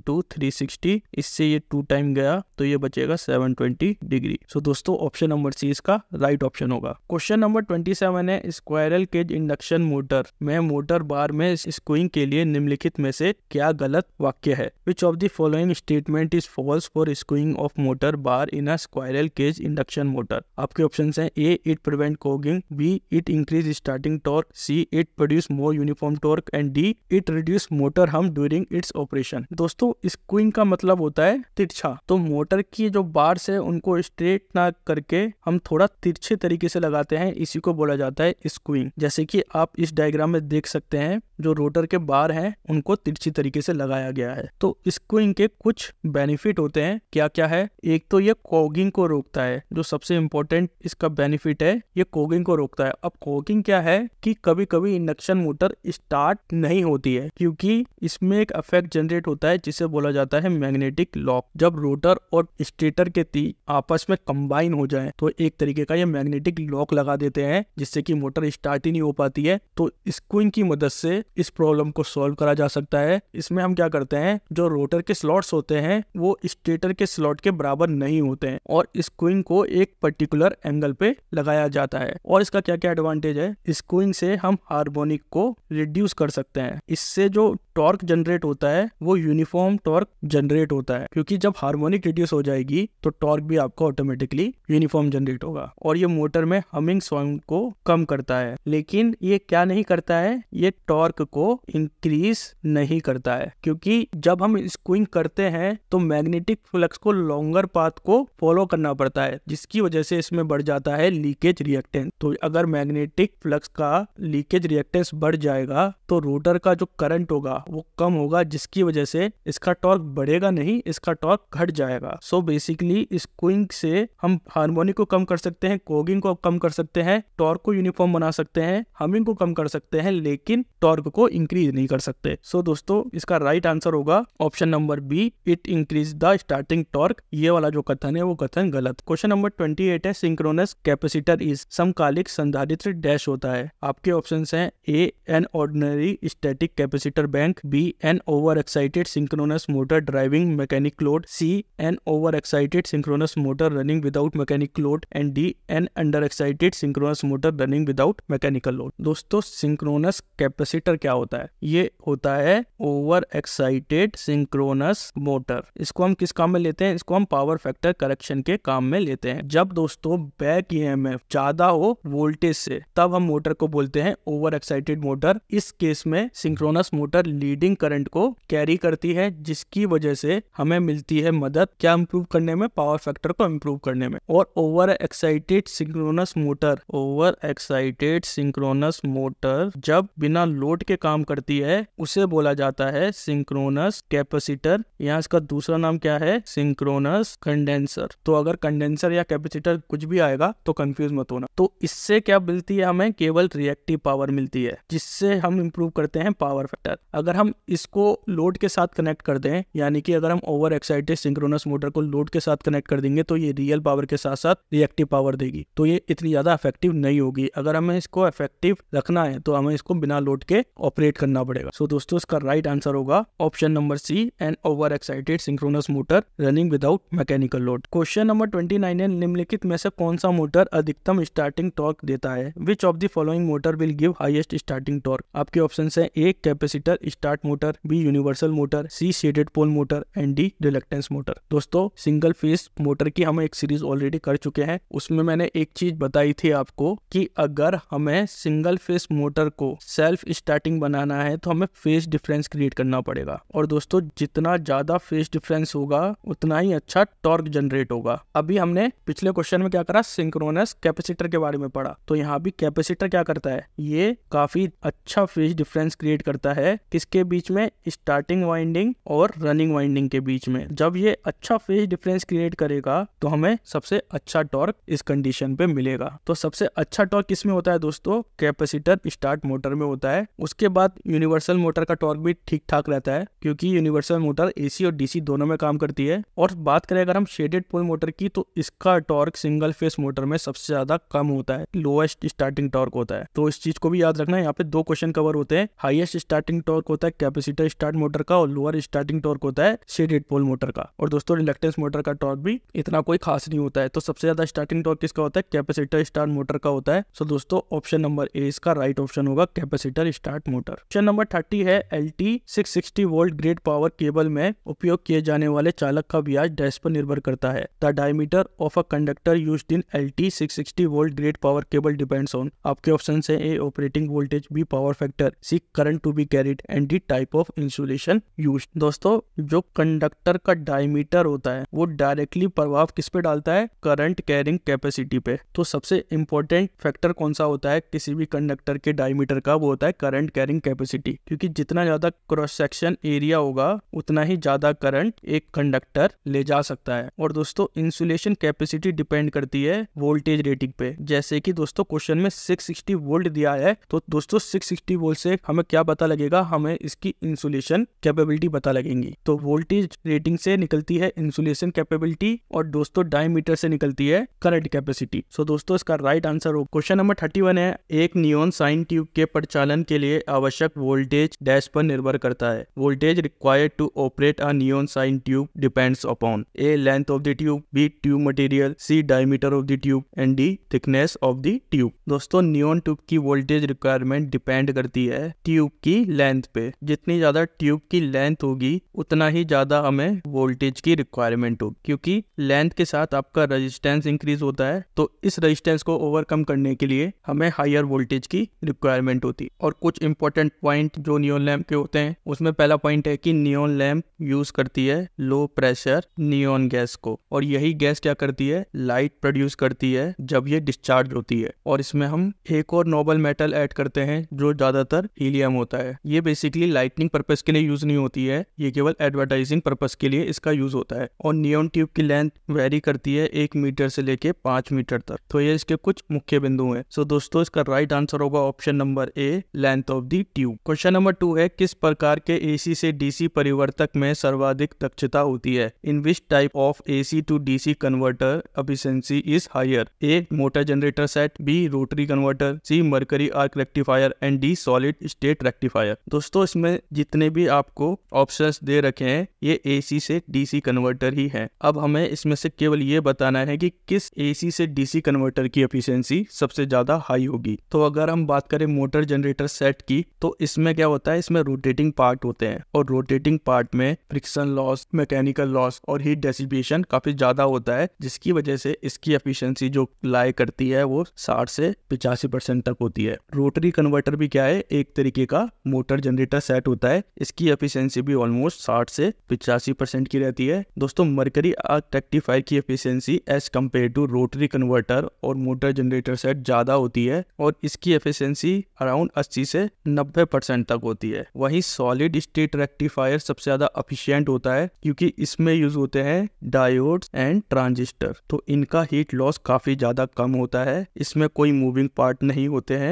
S1: टू थ्री सिक्सटी इससे ये टू टाइम गया तो ये बचेगा सेवन ट्वेंटी डिग्री सो दोस्तों ऑप्शन नंबर सी इसका राइट ऑप्शन होगा क्वेश्चन नंबर ट्वेंटी सेवन है स्क्वायरल केज इंडक्शन मोटर में मोटर बार में स्कोइंग के लिए निम्नलिखित में से क्या गलत वाक्य है which of the following statement is false for skewing of motor bar in a squirrel cage induction motor आपके ऑप्शन है A it prevent cogging B it increase starting torque C C it produce more uniform torque and D it reduce motor hum during its operation दोस्तों skewing का मतलब होता है तिरछा तो motor की जो बार्स है उनको स्ट्रेट ना करके हम थोड़ा तिरछे तरीके से लगाते हैं इसी को बोला जाता है स्क्विंग जैसे कि आप इस डायग्राम में देख सकते हैं जो रोटर के बार हैं उनको तिरछी तरीके से लगाया गया है तो स्क्विंग के कुछ बेनिफिट होते हैं क्या क्या है एक तो ये कोगिंग को रोकता है जो सबसे इम्पोर्टेंट इसका बेनिफिट है ये कोगिंग को रोकता है अब कोगिंग क्या है कि कभी कभी कभी इंडक्शन मोटर स्टार्ट नहीं होती है क्योंकि इसमें एक अफेक्ट जनरेट होता है जिसे बोला जाता है मैग्नेटिक लॉक जब रोटर और स्टेटर के ती आपस में कंबाइन हो जाए तो एक तरीके का ये मैग्नेटिक लॉक लगा देते हैं जिससे कि मोटर स्टार्ट ही नहीं हो पाती है तो स्क्विंग की मदद से इस प्रॉब्लम को सॉल्व करा जा सकता है इसमें हम क्या करते हैं जो रोटर के स्लॉट्स होते हैं वो स्टेटर के स्लॉट के बराबर नहीं होते हैं और स्क्विंग को एक पर्टिकुलर एंगल पे लगाया जाता है और इसका क्या क्या एडवांटेज है स्क्विंग से हम हम हार्मोनिक को रिड्यूस कर सकते हैं इससे जो टॉर्क जनरेट होता है वो यूनिफॉर्म टॉर्क जनरेट होता है क्योंकि जब हार्मोनिक रिड्यूस हो जाएगी तो टॉर्क भी आपका ऑटोमेटिकली यूनिफॉर्म जनरेट होगा और ये मोटर में हमिंग साउंड को कम करता है लेकिन ये क्या नहीं करता है ये टॉर्क को इंक्रीज नहीं करता है क्योंकि जब हम स्क्विंग करते हैं तो मैग्नेटिक फ्लक्स को लॉन्गर पाथ को फॉलो करना पड़ता है जिसकी वजह से इसमें बढ़ जाता है लीकेज रिएक्टेंट तो अगर मैग्नेटिक फ्लक्स का लीक लीकेज रिएक्टेंस बढ़ जाएगा तो रोटर का जो करंट होगा वो कम होगा जिसकी वजह से इसका टॉर्क बढ़ेगा नहीं इसका टॉर्क घट जाएगा सो so बेसिकली इस क्विंग से हम हारमोनिक को कम कर सकते हैं कोगिंग को कम कर सकते हैं टॉर्क को यूनिफॉर्म बना सकते हैं हमिंग को कम कर सकते हैं लेकिन टॉर्क को इंक्रीज नहीं कर सकते सो so दोस्तों इसका राइट आंसर होगा option number B it increase the starting torque ये वाला जो कथन है वो कथन गलत क्वेश्चन नंबर ट्वेंटी एट है सिंक्रोनस कैपेसिटर इज समकालिक संधारित्र डैश होता है आपके ऑप्शन हैं A an ordinary static capacitor bank B an over excited synchronous motor driving mechanic load C an over excited synchronous motor running without mechanic load and D an under excited synchronous motor running without mechanical load दोस्तों synchronous capacitor क्या होता है ये होता है over excited synchronous motor इसको हम किस काम में लेते हैं इसको हम पावर फैक्टर करेक्शन के काम में लेते हैं जब दोस्तों बैक ईएमएफ ज्यादा हो वोल्टेज से तब हम मोटर को बोलते हैं हैं ओवर एक्साइटेड मोटर इस केस में सिंक्रोनस मोटर लीडिंग करंट को कैरी करती है जिसकी वजह से हमें मिलती है मदद क्या इम्प्रूव करने में पावर फैक्टर को इम्प्रूव करने में और over excited synchronous motor over excited synchronous motor जब बिना लोड के काम करती है उसे बोला जाता है सिंक्रोनस कैपेसिटर यहाँ इसका दूसरा नाम क्या है सिंक्रोनस कंडेंसर तो अगर कंडेंसर या कैपेसिटर कुछ भी आएगा तो कंफ्यूज मत होना तो इससे क्या मिलती है हमें केवल रिएक्टिव पावर मिलती है जिससे हम इम्प्रूव करते हैं पावर फैक्टर अगर हम इसको लोड के साथ कनेक्ट कर दें यानी कि अगर हम ओवर एक्साइटेड सिंक्रोनस मोटर को लोड के साथ कनेक्ट कर देंगे तो ये रियल पावर के साथ साथ रिएक्टिव पावर देगी तो ये इतनी ज़्यादा इफेक्टिव नहीं होगी अगर हमें इसको इफेक्टिव रखना है तो हमें इसको बिना लोड के ऑपरेट करना पड़ेगा सो so, दोस्तों इसका राइट आंसर होगा option number C and over excited synchronous motor running without mechanical load question number twenty nine है निम्नलिखित में से कौन सा मोटर अधिकतम स्टार्टिंग टॉर्क देता है which of the following motor will will give highest starting torque आपके ऑप्शन है A capacitor start motor B universal motor C shaded pole motor and D reluctance motor दोस्तों सिंगल फेस मोटर की हम एक series already कर चुके हैं उसमें मैंने एक चीज बताई थी आपको कि अगर हमें सिंगल फेस मोटर को सेल्फ स्टार्टिंग बनाना है तो हमें फेस डिफरेंस क्रिएट करना पड़ेगा और दोस्तों जितना ज्यादा फेस डिफरेंस होगा उतना ही अच्छा टॉर्क जनरेट होगा अभी हमने पिछले क्वेश्चन में क्या करा सिंक्रोनस कैपेसिटर के बारे में पढ़ा तो यहाँ भी कैपेसिटर क्या करता है ये काफी अच्छा फेज डिफरेंस क्रिएट करता है किसके बीच में स्टार्टिंग वाइंडिंग और रनिंग वाइंडिंग के बीच में जब ये अच्छा फेज डिफरेंस क्रिएट करेगा तो हमें सबसे अच्छा टॉर्क इस कंडीशन पे मिलेगा तो सबसे अच्छा टॉर्क किसमें होता है दोस्तों कैपेसिटर स्टार्ट मोटर में होता है उसके बाद यूनिवर्सल मोटर का टॉर्क भी ठीक ठाक रहता है क्योंकि यूनिवर्सल मोटर एसी और डीसी दोनों में काम करती है और बात करें अगर हम शेडेड पोल मोटर की तो इसका टॉर्क सिंगल फेस मोटर में सबसे ज्यादा कम होता है लोएस्ट स्टार्टिंग टॉर्क होता है तो इस चीज चीज को भी याद रखना यहाँ पे दो क्वेश्चन कवर होते हैं हाईएस्ट स्टार्टिंग टॉर्क होता है कैपेसिटर स्टार्ट मोटर का और लोअर स्टार्टिंग टॉर्क होता है शेडेड पोल मोटर का और दोस्तों रिलेक्टेंस मोटर का टॉर्क भी इतना कोई खास नहीं होता है तो सबसे ज्यादा स्टार्टिंग टॉर्क किसका होता है कैपेसिटर स्टार्ट मोटर का होता है सो दोस्तों ऑप्शन नंबर ए इसका राइट ऑप्शन होगा capacitor start motor option number thirty है L T volt grade power cable में उपयोग किए जाने वाले चालक का ब्याज डैश पर निर्भर करता है the diameter of a conductor use in L T volt grade power cable depends on आपके ऑप्शन है A operating voltage B power factor C current to be carried and D type of insulation use दोस्तों जो conductor का diameter होता है वो directly प्रभाव किस पे डालता है करंट कैरिंग कैपेसिटी पे तो सबसे इंपॉर्टेंट फैक्टर कौन सा होता है किसी भी कंडक्टर के डायमीटर का वो होता है करंट कैरिंग कैपेसिटी क्योंकि जितना ज्यादा क्रॉस सेक्शन एरिया होगा उतना ही ज्यादा करंट एक कंडक्टर ले जा सकता है और दोस्तों इंसुलेशन कैपेसिटी डिपेंड करती है वोल्टेज रेटिंग पे जैसे कि दोस्तों क्वेश्चन में 660 वोल्ट दिया क्या है तो दोस्तों सिक्स सिक्सटी वोल्ट से हमें क्या पता लगेगा हमें इसकी इंसुलेशन कैपेबिलिटी पता लगेंगी तो वोल्टेज रेटिंग से निकलती है इंसुलेशन कैपेबिलिटी और दोस्तों डायमीटर से निकलती है करंट कैपेसिटी सो दोस्तों इसका राइट आंसर हो क्वेश्चन नंबर थर्टी वन है एक नियोन साइन ट्यूब के परिचालन के लिए आवश्यक वोल्टेज डैश पर निर्भर करता है voltage required to operate a neon sign tube depends upon A length of the tube B tube material C diameter of the tube and D thickness of the tube दोस्तों neon tube की वो voltage requirement depend करती है tube की length पे जितनी ज़्यादा tube की लेंथ होगी उतना ही ज़्यादा हमें वोल्टेज की रिक्वायरमेंट होगी क्योंकि लेंथ के साथ आपका रेजिस्टेंस इंक्रीज होता है तो इस रेजिस्टेंस को ओवरकम करने के लिए हमें हायर वोल्टेज की रिक्वायरमेंट होती है और कुछ इंपॉर्टेंट पॉइंट जो नियोन लैम्प के होते हैं उसमें पहला पॉइंट है कि नियोन लैम्प यूज करती है लो प्रेशर नियोन गैस को और यही गैस क्या करती है लाइट प्रोड्यूस करती है जब ये डिस्चार्ज होती है और इसमें हम एक और नोबल मेटल ऐड करते हैं जो ज्यादातर हीलियम होता है ये बेसिकली लाइटनिंग पर्पज के लिए यूज नहीं होती है ये केवल एडवर्टाइजिंग पर्पज के लिए इसका यूज होता है और नियोन ट्यूब की लेंथ वेरी करती है एक मीटर से लेके पांच मीटर तक तो ये इसके कुछ मुख्य बिंदु है सो दोस्तों इसका राइट आंसर होगा option number A length of the tube question number two है किस प्रकार के एसी से डीसी परिवर्तक में सर्वाधिक दक्षता होती है in which type of AC to DC converter efficiency is higher A motor generator set B rotary converter C mercury arc rectifier and D solid state rectifier दोस्तों इसमें जितने भी आपको ऑप्शंस दे रखे हैं ये एसी से डीसी कन्वर्टर ही है अब हमें इसमें से केवल ये बताना है कि किस एसी से डीसी कन्वर्टर की एफिशिएंसी सबसे ज्यादा हाई होगी तो अगर हम बात करें मोटर जनरेटर सेट की तो इसमें क्या होता है इसमें रोटेटिंग पार्ट होते हैं और रोटेटिंग पार्ट में फ्रिक्शन लॉस मैकेनिकल लॉस और हीट डेसिपेशन काफी ज्यादा होता है जिसकी वजह से इसकी एफिशिएंसी जो लाई करती है वो साठ से पिचासी परसेंट तक होती है होती है रोटरी कन्वर्टर भी क्या है एक तरीके का मोटर जनरेटर सेट होता है इसकी एफिशिएंसी भी ऑलमोस्ट साठ से पिचासी परसेंट की रहती है दोस्तों मरकरी आर की efficiency as compare to rotary converter और मोटर जनरेटर सेट ज्यादा होती है और इसकी एफिशियंसी अराउंड अस्सी से नब्बे परसेंट तक होती है वही सॉलिड स्टेट रेक्टिफायर सबसे ज्यादा अफिशियंट होता है क्योंकि इसमें यूज होते हैं डायोड एंड ट्रांजिस्टर तो इनका हीट लॉस काफी ज्यादा कम होता है इसमें कोई मूविंग पार्ट नहीं होते हैं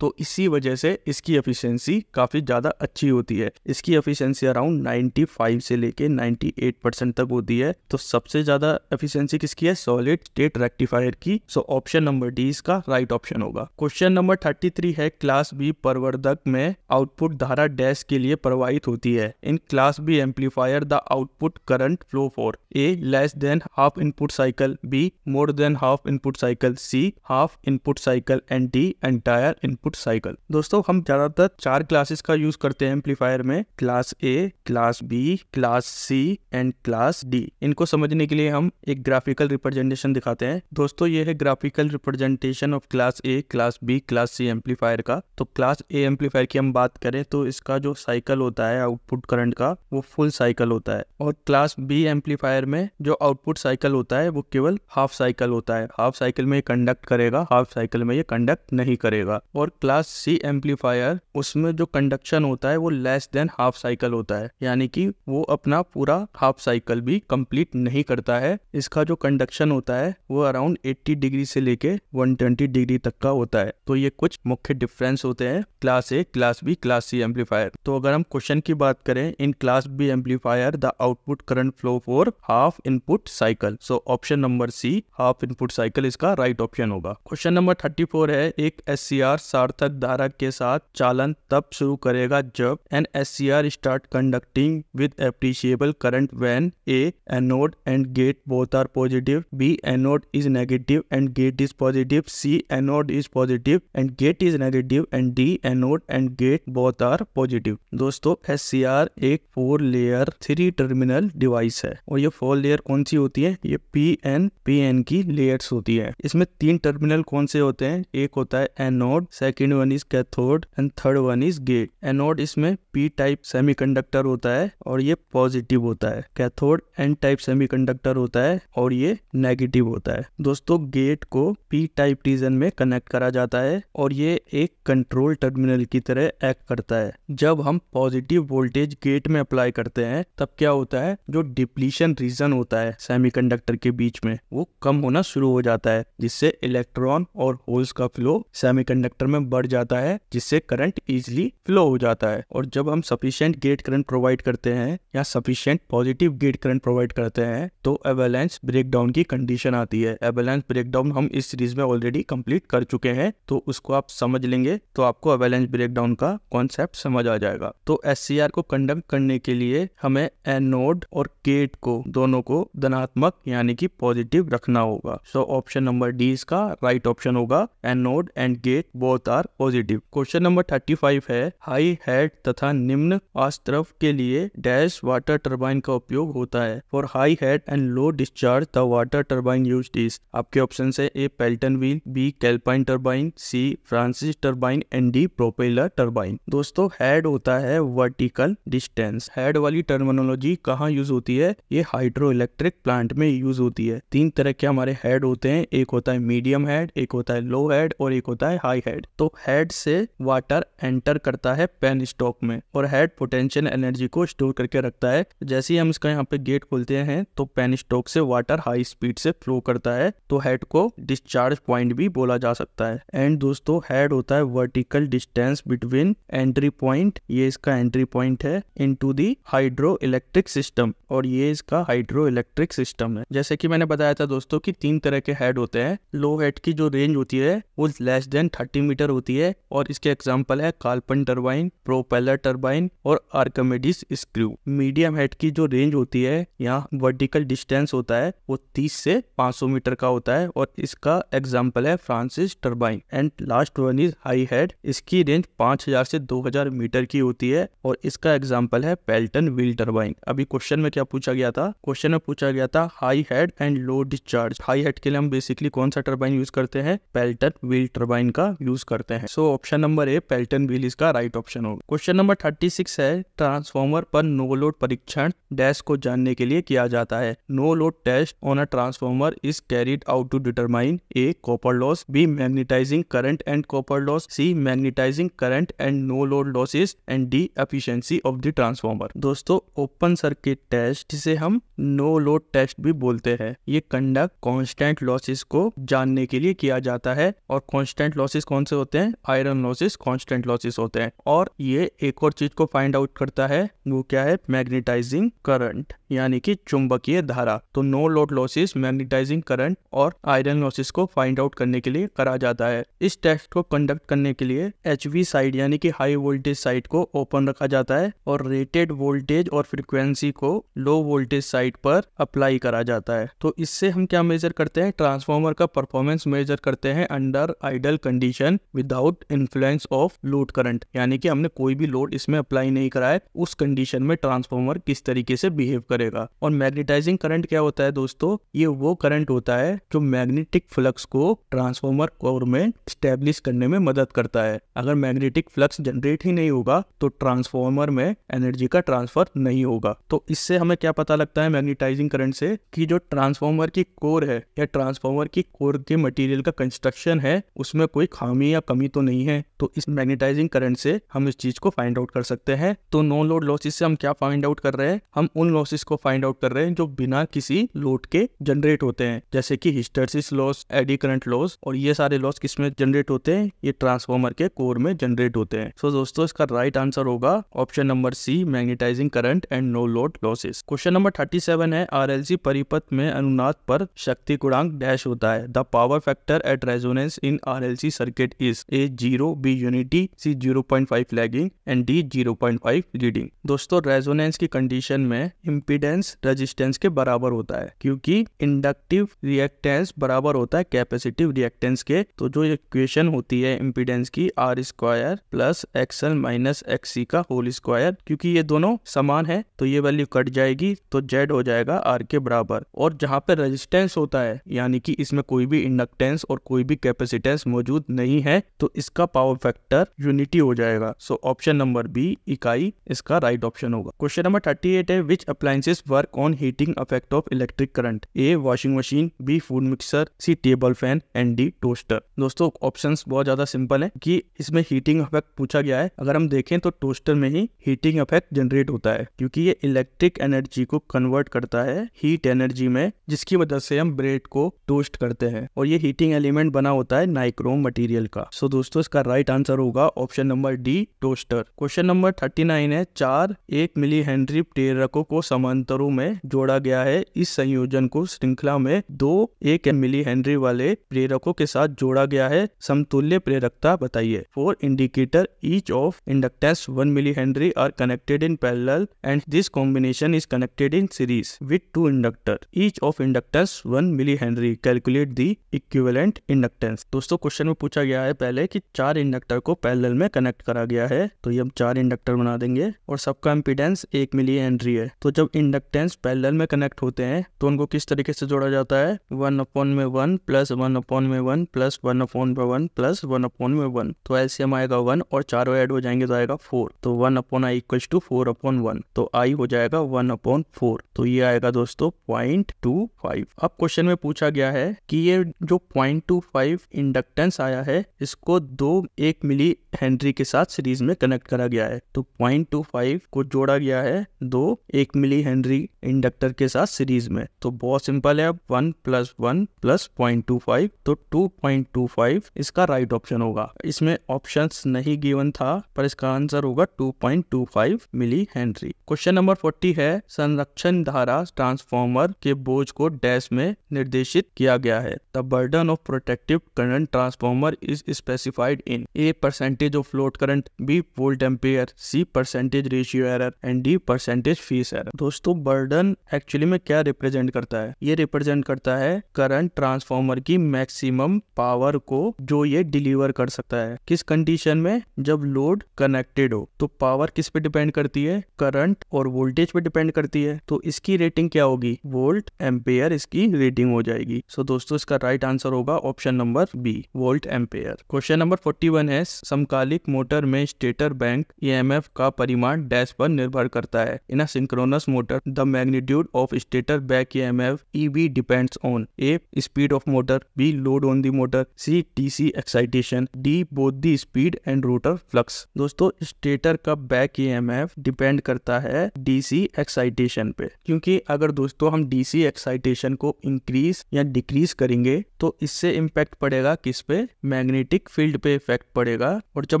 S1: तो इसी वजह से इसकी एफिशिएंसी काफ़ी ज़्यादा अच्छी होती है इसकी एफिशिएंसी अराउंड 95 से लेके 98 परसेंट तक होती है तो सबसे ज़्यादा एफिशिएंसी किसकी है सॉलिड स्टेट रेक्टिफायर की सो ऑप्शन नंबर डी इसका राइट ऑप्शन होगा क्वेश्चन नंबर 33 है क्लास बी परवर्धक में आउटपुट धारा डैश के लिए प्रवाहित होती है in class B amplifier the output current flow for A less than half input cycle B more than half input cycle C half input cycle and D entire input output cycle दोस्तों हम ज्यादातर चार classes का use करते हैं amplifier में class A class B class C and class D इनको समझने के लिए हम एक ग्राफिकल रिप्रेजेंटेशन दिखाते हैं दोस्तों ये है graphical representation of class A class B class C amplifier का तो क्लास ए एम्पलीफायर की हम बात करें तो इसका जो साइकिल होता है आउटपुट करंट का वो फुल साइकिल होता है और क्लास बी एम्पलीफायर में जो आउटपुट साइकिल होता है वो केवल हाफ साइकिल होता है हाफ साइकिल में ये कंडक्ट करेगा हाफ साइकिल में ये कंडक्ट नहीं करेगा और क्लास सी एम्पलीफायर उसमें जो कंडक्शन होता है वो लेस देन हाफ साइकिल होता है यानी कि वो अपना पूरा हाफ साइकिल भी कंप्लीट नहीं करता है इसका जो कंडक्शन होता है वो अराउंड 80 डिग्री से लेके 120 डिग्री तक का होता है तो ये कुछ मुख्य डिफरेंस होते हैं class A class B class C amplifier तो अगर हम क्वेश्चन की बात करें in class B amplifier the output current flow for half input cycle so option number C half input cycle इसका राइट right ऑप्शन होगा क्वेश्चन नंबर थर्टी है एक एस सी आर सार्थक धारक के साथ चालन तब शुरू करेगा जब an S C R start conducting with appreciable current when A anode and gate both are positive B anode is negative and gate is positive C anode is positive and gate is negative and D anode and gate both are positive दोस्तों S C R एक four layer three terminal device है और ये four layer कौन सी होती है ये P N P N की लेयर्स होती है इसमें तीन टर्मिनल कौन से होते हैं एक होता है anode second second one is cathode and third one is gate anode इसमें पी टाइप सेमीकंडक्टर होता है और ये पॉजिटिव होता है कैथोड एन टाइप सेमीकंडक्टर होता है और ये नेगेटिव होता है दोस्तों गेट को पी टाइप रीजन में कनेक्ट करा जाता है और ये एक कंट्रोल टर्मिनल की तरह एक्ट करता है जब हम पॉजिटिव वोल्टेज गेट में अप्लाई करते हैं तब क्या होता है जो डिप्लीशन रीजन होता है सेमीकंडक्टर के बीच में वो कम होना शुरू हो जाता है जिससे इलेक्ट्रॉन और होल्स का फ्लो सेमीकंडक्टर में बढ़ जाता है जिससे करंट इजिली फ्लो हो जाता है और जब हम सफिशियंट गेट करंट प्रोवाइड करते हैं या sufficient positive gate current provide करते हैं तो एवेलेंस ब्रेक डाउन की कंडीशन आती है एवेलेंस ब्रेक डाउन हम इस सीरीज में ऑलरेडी कंप्लीट कर चुके हैं तो उसको आप समझ लेंगे तो आपको एवेलेंस ब्रेक डाउन का कॉन्सेप्ट समझ आ जाएगा तो एस को कंडक्ट करने के लिए हमें एनोड और गेट को दोनों को धनात्मक यानी कि पॉजिटिव रखना होगा सो ऑप्शन नंबर डी इसका राइट ऑप्शन होगा anode and gate both are positive question number thirty five है हाई हेड तथा निम्न आस्त्रव के लिए डैश वाटर टर्बाइन का उपयोग होता है for high head and low discharge the water turbine use is आपके ऑप्शन है A Pelton wheel B Kaplan turbine C Francis turbine and D propeller turbine दोस्तों हेड होता है वर्टिकल डिस्टेंस हेड वाली टर्मिनोलॉजी कहाँ यूज होती है ये हाइड्रो इलेक्ट्रिक प्लांट में यूज होती है तीन तरह के हमारे हेड होते हैं एक होता है मीडियम हेड एक होता है लो हेड और एक होता है हाई हेड तो तो हेड से वाटर एंटर करता है पेन स्टॉक में और हेड पोटेंशियल एनर्जी को स्टोर करके रखता है जैसे ही हम इसका यहाँ पे गेट खोलते हैं तो पेन स्टॉक से वाटर हाई स्पीड से फ्लो करता है तो हेड को डिस्चार्ज पॉइंट भी बोला जा सकता है एंड दोस्तों हेड होता है vertical distance between entry point ये इसका एंट्री पॉइंट है into the hydro electric system और ये इसका हाइड्रो इलेक्ट्रिक सिस्टम है जैसे कि मैंने बताया था दोस्तों की तीन तरह के हेड होते हैं लो हेड की जो रेंज होती है वो लेस देन थर्टी मीटर होती है और इसके एग्जाम्पल है कार्पन टर्बाइन प्रोपेलर टर्बाइन और आर्कमेडिस स्क्रू मीडियम हेड की जो रेंज होती है यहाँ वर्टिकल डिस्टेंस होता है वो 30 से 500 मीटर का होता है और इसका एग्जाम्पल है Francis turbine and last one is high head इसकी रेंज 5000 से 2000 मीटर की होती है और इसका एग्जाम्पल है पेल्टन व्हील टर्बाइन अभी क्वेश्चन में क्या पूछा गया था क्वेश्चन में पूछा गया था high head and low discharge high head के लिए हम बेसिकली कौन सा टर्बाइन यूज करते हैं पेल्टन व्हील टर्बाइन का यूज करते करते हैं so option number A Pelton wheel इसका राइट ऑप्शन होगा क्वेश्चन नंबर थर्टी सिक्स है ट्रांसफॉर्मर पर नो लोड परीक्षण डैश को जानने के लिए किया जाता है no load test on a transformer is carried out to determine A copper loss B magnetising current and copper loss C magnetising current and no load losses and D efficiency of the transformer दोस्तों open circuit test जिसे हम no load test भी बोलते हैं ये conduct constant losses को जानने के लिए किया जाता है और कॉन्स्टेंट लॉसेस कौन से होते हैं आयरन लॉसेस कांस्टेंट लॉसेस होते हैं और ये एक और चीज को फाइंड आउट करता है वो क्या है मैग्नेटाइजिंग करंट यानी कि चुंबकीय धारा तो no load losses magnetising current और आयरन लॉसेस को फाइंड आउट करने के लिए करा जाता है इस टेस्ट को कंडक्ट करने के लिए एच साइड यानी कि हाई वोल्टेज साइड को ओपन रखा जाता है और रेटेड वोल्टेज और फ्रिक्वेंसी को लो वोल्टेज साइड पर अप्लाई करा जाता है तो इससे हम क्या मेजर करते हैं ट्रांसफॉर्मर का परफॉर्मेंस मेजर करते हैं under idle condition without influence of load current यानी कि हमने कोई भी लोड इसमें अप्लाई नहीं कराया उस कंडीशन में ट्रांसफॉर्मर किस तरीके से बिहेव करेगा और मैग्नेटाइजिंग करंट क्या होता है दोस्तों ये वो करंट होता है जो मैग्नेटिक फ्लक्स को ट्रांसफॉर्मर कोर में स्टेब्लिश करने में मदद करता है अगर मैग्नेटिक फ्लक्स जनरेट ही नहीं होगा तो ट्रांसफॉर्मर में एनर्जी का ट्रांसफर नहीं होगा तो इससे हमें क्या पता लगता है मैग्नेटाइजिंग करंट से कि जो ट्रांसफॉर्मर की कोर है या ट्रांसफॉर्मर की कोर के मटेरियल का कंस्ट्रक्शन है उसमें कोई खामी या कमी तो नहीं है तो इस मैग्नेटाइजिंग करंट से हम इस चीज को फाइंड आउट कर सकते हैं तो नो लोड लॉसेस से हम क्या फाइंड आउट कर रहे हैं हम उन लॉसेस को फाइंड आउट कर रहे हैं जो बिना किसी लोड के जनरेट होते हैं जैसे कि hysteresis loss eddy current loss और ये सारे लॉस किसमें जनरेट होते हैं ये ट्रांसफॉर्मर के कोर में जनरेट होते हैं सो दोस्तों इसका राइट आंसर होगा option number C magnetising current and no load losses question number thirty seven है आर परिपथ में अनुनाद पर शक्ति गुणांक डैश होता है the power factor at resonance in R circuit is a choice A 0, B unity, C 0.5 lagging and D 0.5 leading. दोस्तों रेजोनेंस की कंडीशन में इम्पीडेंस रेजिस्टेंस के बराबर होता है क्योंकि इंडक्टिव रिएक्टेंस बराबर होता है कैपेसिटिव रिएक्टेंस के तो जो इक्वेशन होती है इम्पिडेंस की R square plus XL minus X C का होल स्क्वायर क्योंकि ये दोनों समान है तो ये वैल्यू कट जाएगी तो जेड हो जाएगा आर के बराबर और जहाँ पे रेजिस्टेंस होता है यानी कि इसमें कोई भी इंडक्टेंस और कोई भी कैपेसिटेंस मौजूद नहीं है तो इसका पावर फैक्टर यूनिटी हो जाएगा सो ऑप्शन नंबर बी इकाई इसका राइट ऑप्शन होगा क्वेश्चन नंबर थर्टी एट है which appliances work on heating effect of electric current A washing machine B food mixer C table fan and D toaster दोस्तों option बहुत ज्यादा simple है की इसमें हीटिंग अफेक्ट पूछा गया है अगर हम देखें तो टोस्टर में ही हीटिंग अफेक्ट जनरेट होता है क्योंकि ये इलेक्ट्रिक एनर्जी को कन्वर्ट करता है हीट एनर्जी में जिसकी वजह से हम ब्रेड को टोस्ट करते हैं और ये हीटिंग एलिमेंट बना होता है नाइक्रोम मटेरियल का सो so, दोस्तों इसका राइट आंसर होगा option number D toaster question number thirty nine है चार एक मिली हेनरी प्रेरकों को समांतरों में जोड़ा गया है इस संयोजन को श्रृंखला में दो एक मिली हेनरी वाले प्रेरकों के साथ जोड़ा गया है समतुल्य प्रेरकता बताइए four indicator each of inductance one millihenry are connected in parallel and this combination is connected in series with two inductor each of inductance one millihenry calculate the equivalent inductance दोस्तों क्वेश्चन में पूछा गया है पहले कि चार inductor को पैरेलल में कनेक्ट करा गया है तो ये हम चार इंडक्टर बना देंगे और सबका इम्पीडेंस एक मिली हेनरी है तो जब इंडक्टेंस पैरेलल में कनेक्ट होते हैं तो उनको किस तरीके से जोड़ा जाता है वन अपॉन में वन प्लस वन अपॉन में वन प्लस वन अपॉन में वन प्लस वन अपॉन में वन तो एल्सियम आएगा वन और चारों एड हो जाएंगे तो आएगा फोर तो one upon I equal to four upon one तो आई हो जाएगा वन अपॉन फोर तो ये आएगा दोस्तों पॉइंट टू फाइव अब क्वेश्चन में पूछा गया है कि ये जो पॉइंट टू फाइव इंडक्टेंस आया है इस जिसको दो एक मिली हेनरी के साथ सीरीज में कनेक्ट करा गया है तो पॉइंट टू फाइव को जोड़ा गया है दो एक मिली हेनरी इंडक्टर के साथ सीरीज में तो बहुत सिंपल है one plus one plus point two five तो टू पॉइंट टू फाइव इसका राइट ऑप्शन होगा इसमें ऑप्शन नहीं गिवन था पर इसका आंसर होगा two point two five millihenry question number forty है संरक्षण धारा ट्रांसफॉर्मर के बोझ को डैश में निर्देशित किया गया है the burden of protective current transformer is specified in a percentage of float current B volt ampere C percentage ratio error and D percentage phase error दोस्तों बर्डन एक्चुअली में क्या रिप्रेजेंट करता है ये रिप्रेजेंट करता है करंट ट्रांसफॉर्मर की maximum power को जो ये डिलीवर कर सकता है किस कंडीशन में जब लोड कनेक्टेड हो तो पावर किस पे डिपेंड करती है करंट और वोल्टेज पे डिपेंड करती है तो इसकी रेटिंग क्या होगी वोल्ट एम्पेयर इसकी रेटिंग हो जाएगी सो so, दोस्तों इसका राइट आंसर होगा option number B volt ampere question number 41 है समकालिक मोटर में स्टेटर बैंक ईएमएफ e का परिमाण डैश पर निर्भर करता है in synchronous motor the magnitude of stator back EMF Eb depends on A speed of motor B load on the motor C DC excitation D both the speed and rotor flux दोस्तों stator का back EMF depend करता है DC excitation पे क्योंकि अगर दोस्तों हम DC excitation को इंक्रीज या डिक्रीज करेंगे तो इससे इम्पेक्ट पड़ेगा किस पे मैग्नेटिक मैग्नेटिक फील्ड पे इफेक्ट पड़ेगा और जब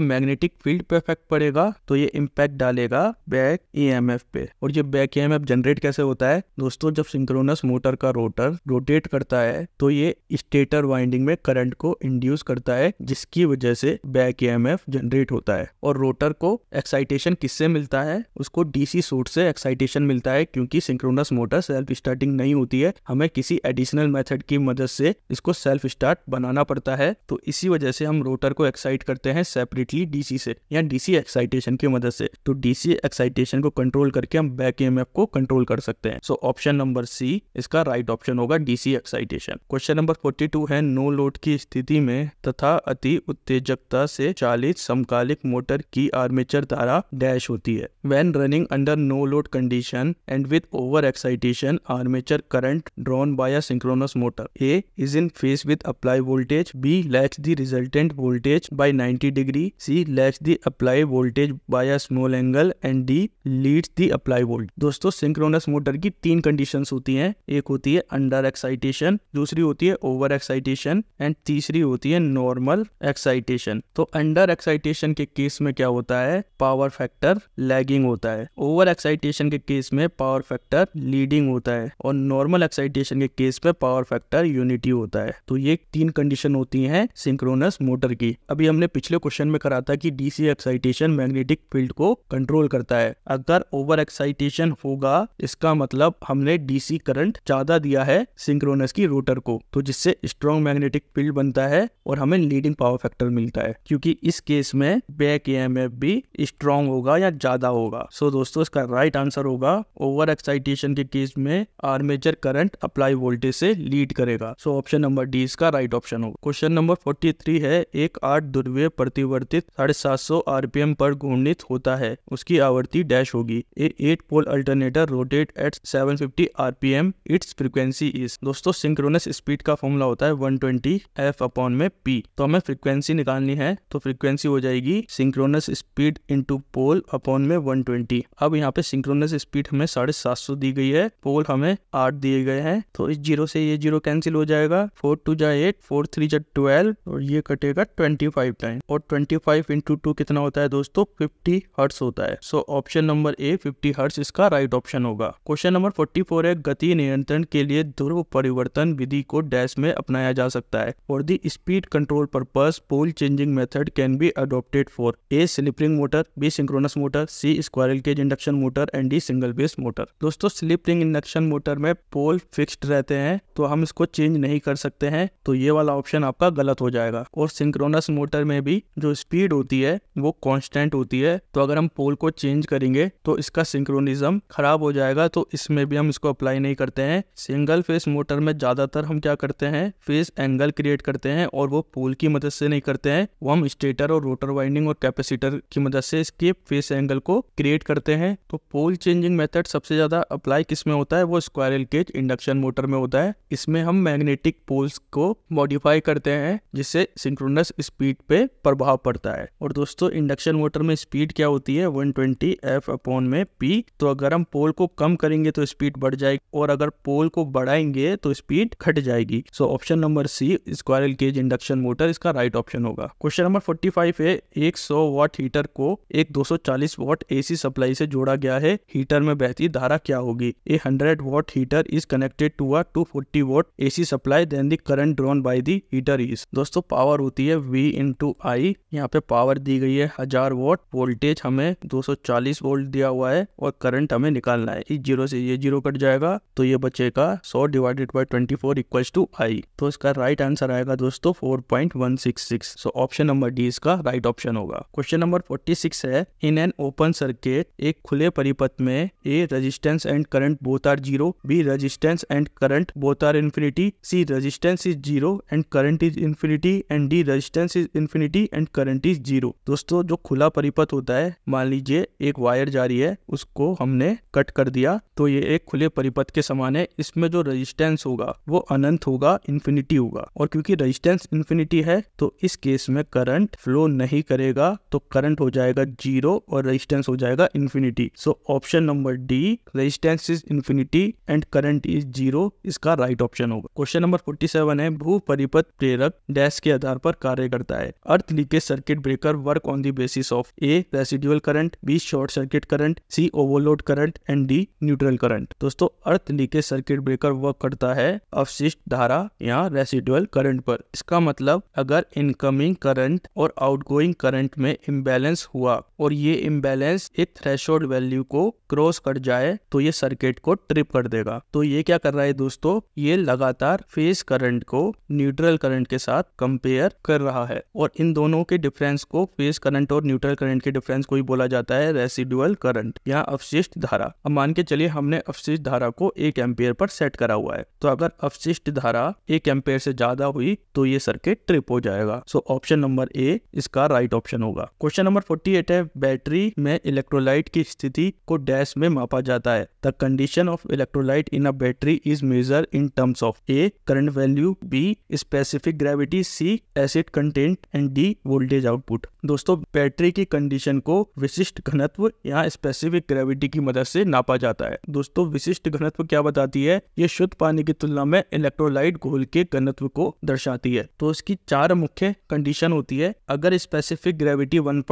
S1: मैग्नेटिक फील्ड पे इफेक्ट पड़ेगा तो ये इम्पैक्ट डालेगा बैक ईएमएफ पे और ये बैक ईएमएफ जनरेट कैसे होता है दोस्तों जब सिंक्रोनस मोटर का रोटर रोटेट करता है तो ये स्टेटर वाइंडिंग में करंट को इंड्यूस करता है जिसकी वजह से बैक ईएमएफ जनरेट होता है और रोटर को एक्साइटेशन किससे मिलता है उसको डीसी सोर्स से एक्साइटेशन मिलता है क्योंकि सिंक्रोनस मोटर सेल्फ स्टार्टिंग नहीं होती है हमें किसी एडिशनल मेथड की मदद से इसको सेल्फ स्टार्ट बनाना पड़ता है तो इसी वजह से हम रोटर को एक्साइट करते हैं सेपरेटली डीसी से या डीसी एक्साइटेशन की मदद से तो डीसी एक्साइटेशन को कंट्रोल करके हम बैक ईएमएफ को कंट्रोल कर सकते हैं सो ऑप्शन नंबर सी इसका राइट right ऑप्शन होगा DC excitation question number forty है नो लोड की स्थिति में तथा अति उत्तेजकता से चालित समकालिक मोटर की आर्मेचर धारा डैश होती है when running under no load condition and with over excitation armature current drawn by synchronous motor A is in phase with apply voltage B lags the result incident voltage by 90 degree C lets the apply voltage by a small angle and D leads the apply volt दोस्तों synchronous motor की तीन condition होती हैं एक होती है under excitation दूसरी होती है ओवर एक्साइटेशन एंड तीसरी होती है नॉर्मल एक्साइटेशन तो अंडर एक्साइटेशन के केस में क्या होता है पावर फैक्टर लैगिंग होता है ओवर एक्साइटेशन के केस में पावर फैक्टर लीडिंग होता है और नॉर्मल एक्साइटेशन के केस में पावर फैक्टर यूनिटी होता है तो ये तीन कंडीशन होती हैं सिंक्रोनस मोटर की अभी हमने पिछले क्वेश्चन में करा था कि डीसी एक्साइटेशन मैग्नेटिक फील्ड को कंट्रोल करता है अगर ओवर एक्साइटेशन होगा इसका मतलब हमने डीसी करंट ज्यादा दिया है सिंक्रोनस की रोटर को तो जिससे स्ट्रॉन्ग मैग्नेटिक फील्ड बनता है और हमें लीडिंग पावर फैक्टर मिलता है क्योंकि इस केस में बैक एम भी स्ट्रॉन्ग होगा या ज्यादा होगा सो so दोस्तों इसका राइट आंसर होगा ओवर एक्साइटेशन के केस में आर्मेचर करंट अप्लाई वोल्टेज से लीड करेगा सो ऑप्शन नंबर डी इसका राइट ऑप्शन होगा क्वेश्चन नंबर फोर्टी है है एक आठ ध्रुवीय प्रतिवर्तित साढ़े सात सौ आरपीएम पर घूर्णित होता है उसकी आवृत्ति डैश होगी A eight pole alternator rotate at seven fifty RPM its frequency is दोस्तों सिंक्रोनस स्पीड का फॉर्मूला होता है वन ट्वेंटी एफ अपॉन में पी तो हमें फ्रिक्वेंसी निकालनी है तो फ्रिक्वेंसी हो जाएगी synchronous speed into pole upon में वन ट्वेंटी अब यहाँ पे सिंक्रोनस स्पीड हमें साढ़े सात सौ दी गई है पोल हमें आठ दिए गए हैं तो इस जीरो से ये जीरो कैंसिल हो जाएगा फोर टू जाए एट फोर थ्री जाए ट्वेल्व और ये कटे देगा 25 फाइव टाइम और 25 फाइव इंटू टू कितना होता है दोस्तों 50 हर्ट्स होता है so option number A 50 hertz इसका राइट ऑप्शन होगा क्वेश्चन नंबर 44 है गति नियंत्रण के लिए ध्रुव परिवर्तन विधि को डैश में अपनाया जा सकता है और the speed control purpose pole changing method can be adopted for A slip ring motor B synchronous motor C squirrel cage induction motor and D single phase motor दोस्तों स्लिपरिंग इंडक्शन मोटर में pole fixed रहते हैं तो हम इसको change नहीं कर सकते हैं तो ये वाला ऑप्शन आपका गलत हो जाएगा और और सिंक्रोनस मोटर में भी जो स्पीड होती है वो कांस्टेंट होती है तो अगर हम पोल को चेंज करेंगे तो इसका सिंक्रोनिज्म खराब हो जाएगा तो इसमें भी हम इसको अप्लाई नहीं करते हैं सिंगल फेस मोटर में ज़्यादातर हम क्या करते हैं फेस एंगल क्रिएट करते हैं और वो पोल की मदद से नहीं करते हैं वो हम स्टेटर और रोटर वाइंडिंग और कैपेसिटर की मदद से इसके फेस एंगल को क्रिएट करते हैं तो पोल चेंजिंग मेथड सबसे ज़्यादा अप्लाई किस में होता है वो स्क्वायरल केज इंडक्शन मोटर में होता है इसमें हम मैग्नेटिक पोल्स को मॉडिफाई करते हैं जिससे सिंक्रोनस स्पीड पे प्रभाव पड़ता है और दोस्तों इंडक्शन मोटर में स्पीड क्या होती है 120 ट्वेंटी एफ अपॉन में पी तो अगर हम पोल को कम करेंगे तो स्पीड बढ़ जाएगी और अगर पोल को बढ़ाएंगे तो स्पीड घट जाएगी so option number C squirrel cage induction motor इसका राइट ऑप्शन होगा क्वेश्चन नंबर फोर्टी फाइव है एक सौ वॉट हीटर को एक दो सौ 240 वाट एसी सप्लाई से जोड़ा गया है हीटर में बहती धारा क्या होगी A hundred watt heater is connected to a two 240 watt AC supply then the current drawn by the heater is दोस्तों पावर होती है वी इंटू आई यहाँ पे पावर दी गई है हजार वोट वोल्टेज हमें 240 वोल्ट दिया हुआ है और करंट हमें निकालना है इस जीरो से ये जीरो कट जाएगा तो ये बचेगा 100 divided by 24 four equals to I तो इसका राइट आंसर आएगा दोस्तों 4.166 सो ऑप्शन नंबर डी इसका राइट ऑप्शन होगा क्वेश्चन नंबर 46 है इन एन ओपन सर्किट एक खुले परिपथ में A resistance and current both are zero B resistance and current both are infinity C resistance is zero and current is infinity and D यदि resistance is infinity and current is zero दोस्तों जो खुला परिपथ होता है मान लीजिए एक वायर जा रही है उसको हमने कट कर दिया तो ये एक खुले परिपथ के समान है इसमें जो रेजिस्टेंस होगा वो अनंत होगा इन्फिनिटी होगा और क्योंकि रेजिस्टेंस इन्फिनिटी है तो इस केस में करंट फ्लो नहीं करेगा तो करंट हो जाएगा जीरो और रेजिस्टेंस हो जाएगा infinity so option number D resistance is infinity and current is zero इसका राइट ऑप्शन होगा क्वेश्चन नंबर फोर्टी है भू परिपथ प्रेरक डैश के आधार पर कार्य करता है earth leakage circuit breaker work on the basis of A residual current B short circuit current C overload current and D neutral current दोस्तों earth leakage circuit breaker work करता है अवशिष्ट धारा या रेसिड्यूअल करंट पर इसका मतलब अगर इनकमिंग करंट और आउटगोइंग करंट में इम्बेलेंस हुआ और ये इम्बेलेंस एक थ्रेशोल्ड वैल्यू को क्रॉस कर जाए तो ये सर्किट को ट्रिप कर देगा तो ये क्या कर रहा है दोस्तों ये लगातार फेस करंट को न्यूट्रल करंट के साथ कंपेयर कर रहा है और इन दोनों के डिफरेंस को फेस करंट और न्यूट्रल करंट के डिफरेंस को ही बोला जाता है रेसिडुअल करंट या अवशिष्ट धारा अब मान के चलिए हमने अवशिष्ट धारा को एक एम्पेयर पर सेट करा हुआ है तो अगर अवशिष्ट धारा एक एम्पेयर से ज्यादा हुई तो ये सर्किट ट्रिप हो जाएगा सो ऑप्शन नंबर ए इसका राइट ऑप्शन होगा क्वेश्चन नंबर फोर्टी एट है बैटरी में इलेक्ट्रोलाइट की स्थिति को डैश में मापा जाता है the condition of electrolyte in a battery is measure in terms of A current value B specific gravity C acid content and D voltage output दोस्तों बैटरी की कंडीशन को विशिष्ट घनत्व या स्पेसिफिक ग्रेविटी की मदद से नापा जाता है दोस्तों विशिष्ट घनत्व क्या बताती है ये शुद्ध पानी की तुलना में इलेक्ट्रोलाइट घोल के घनत्व को दर्शाती है तो इसकी चार मुख्य कंडीशन होती है अगर स्पेसिफिक ग्रेविटी वन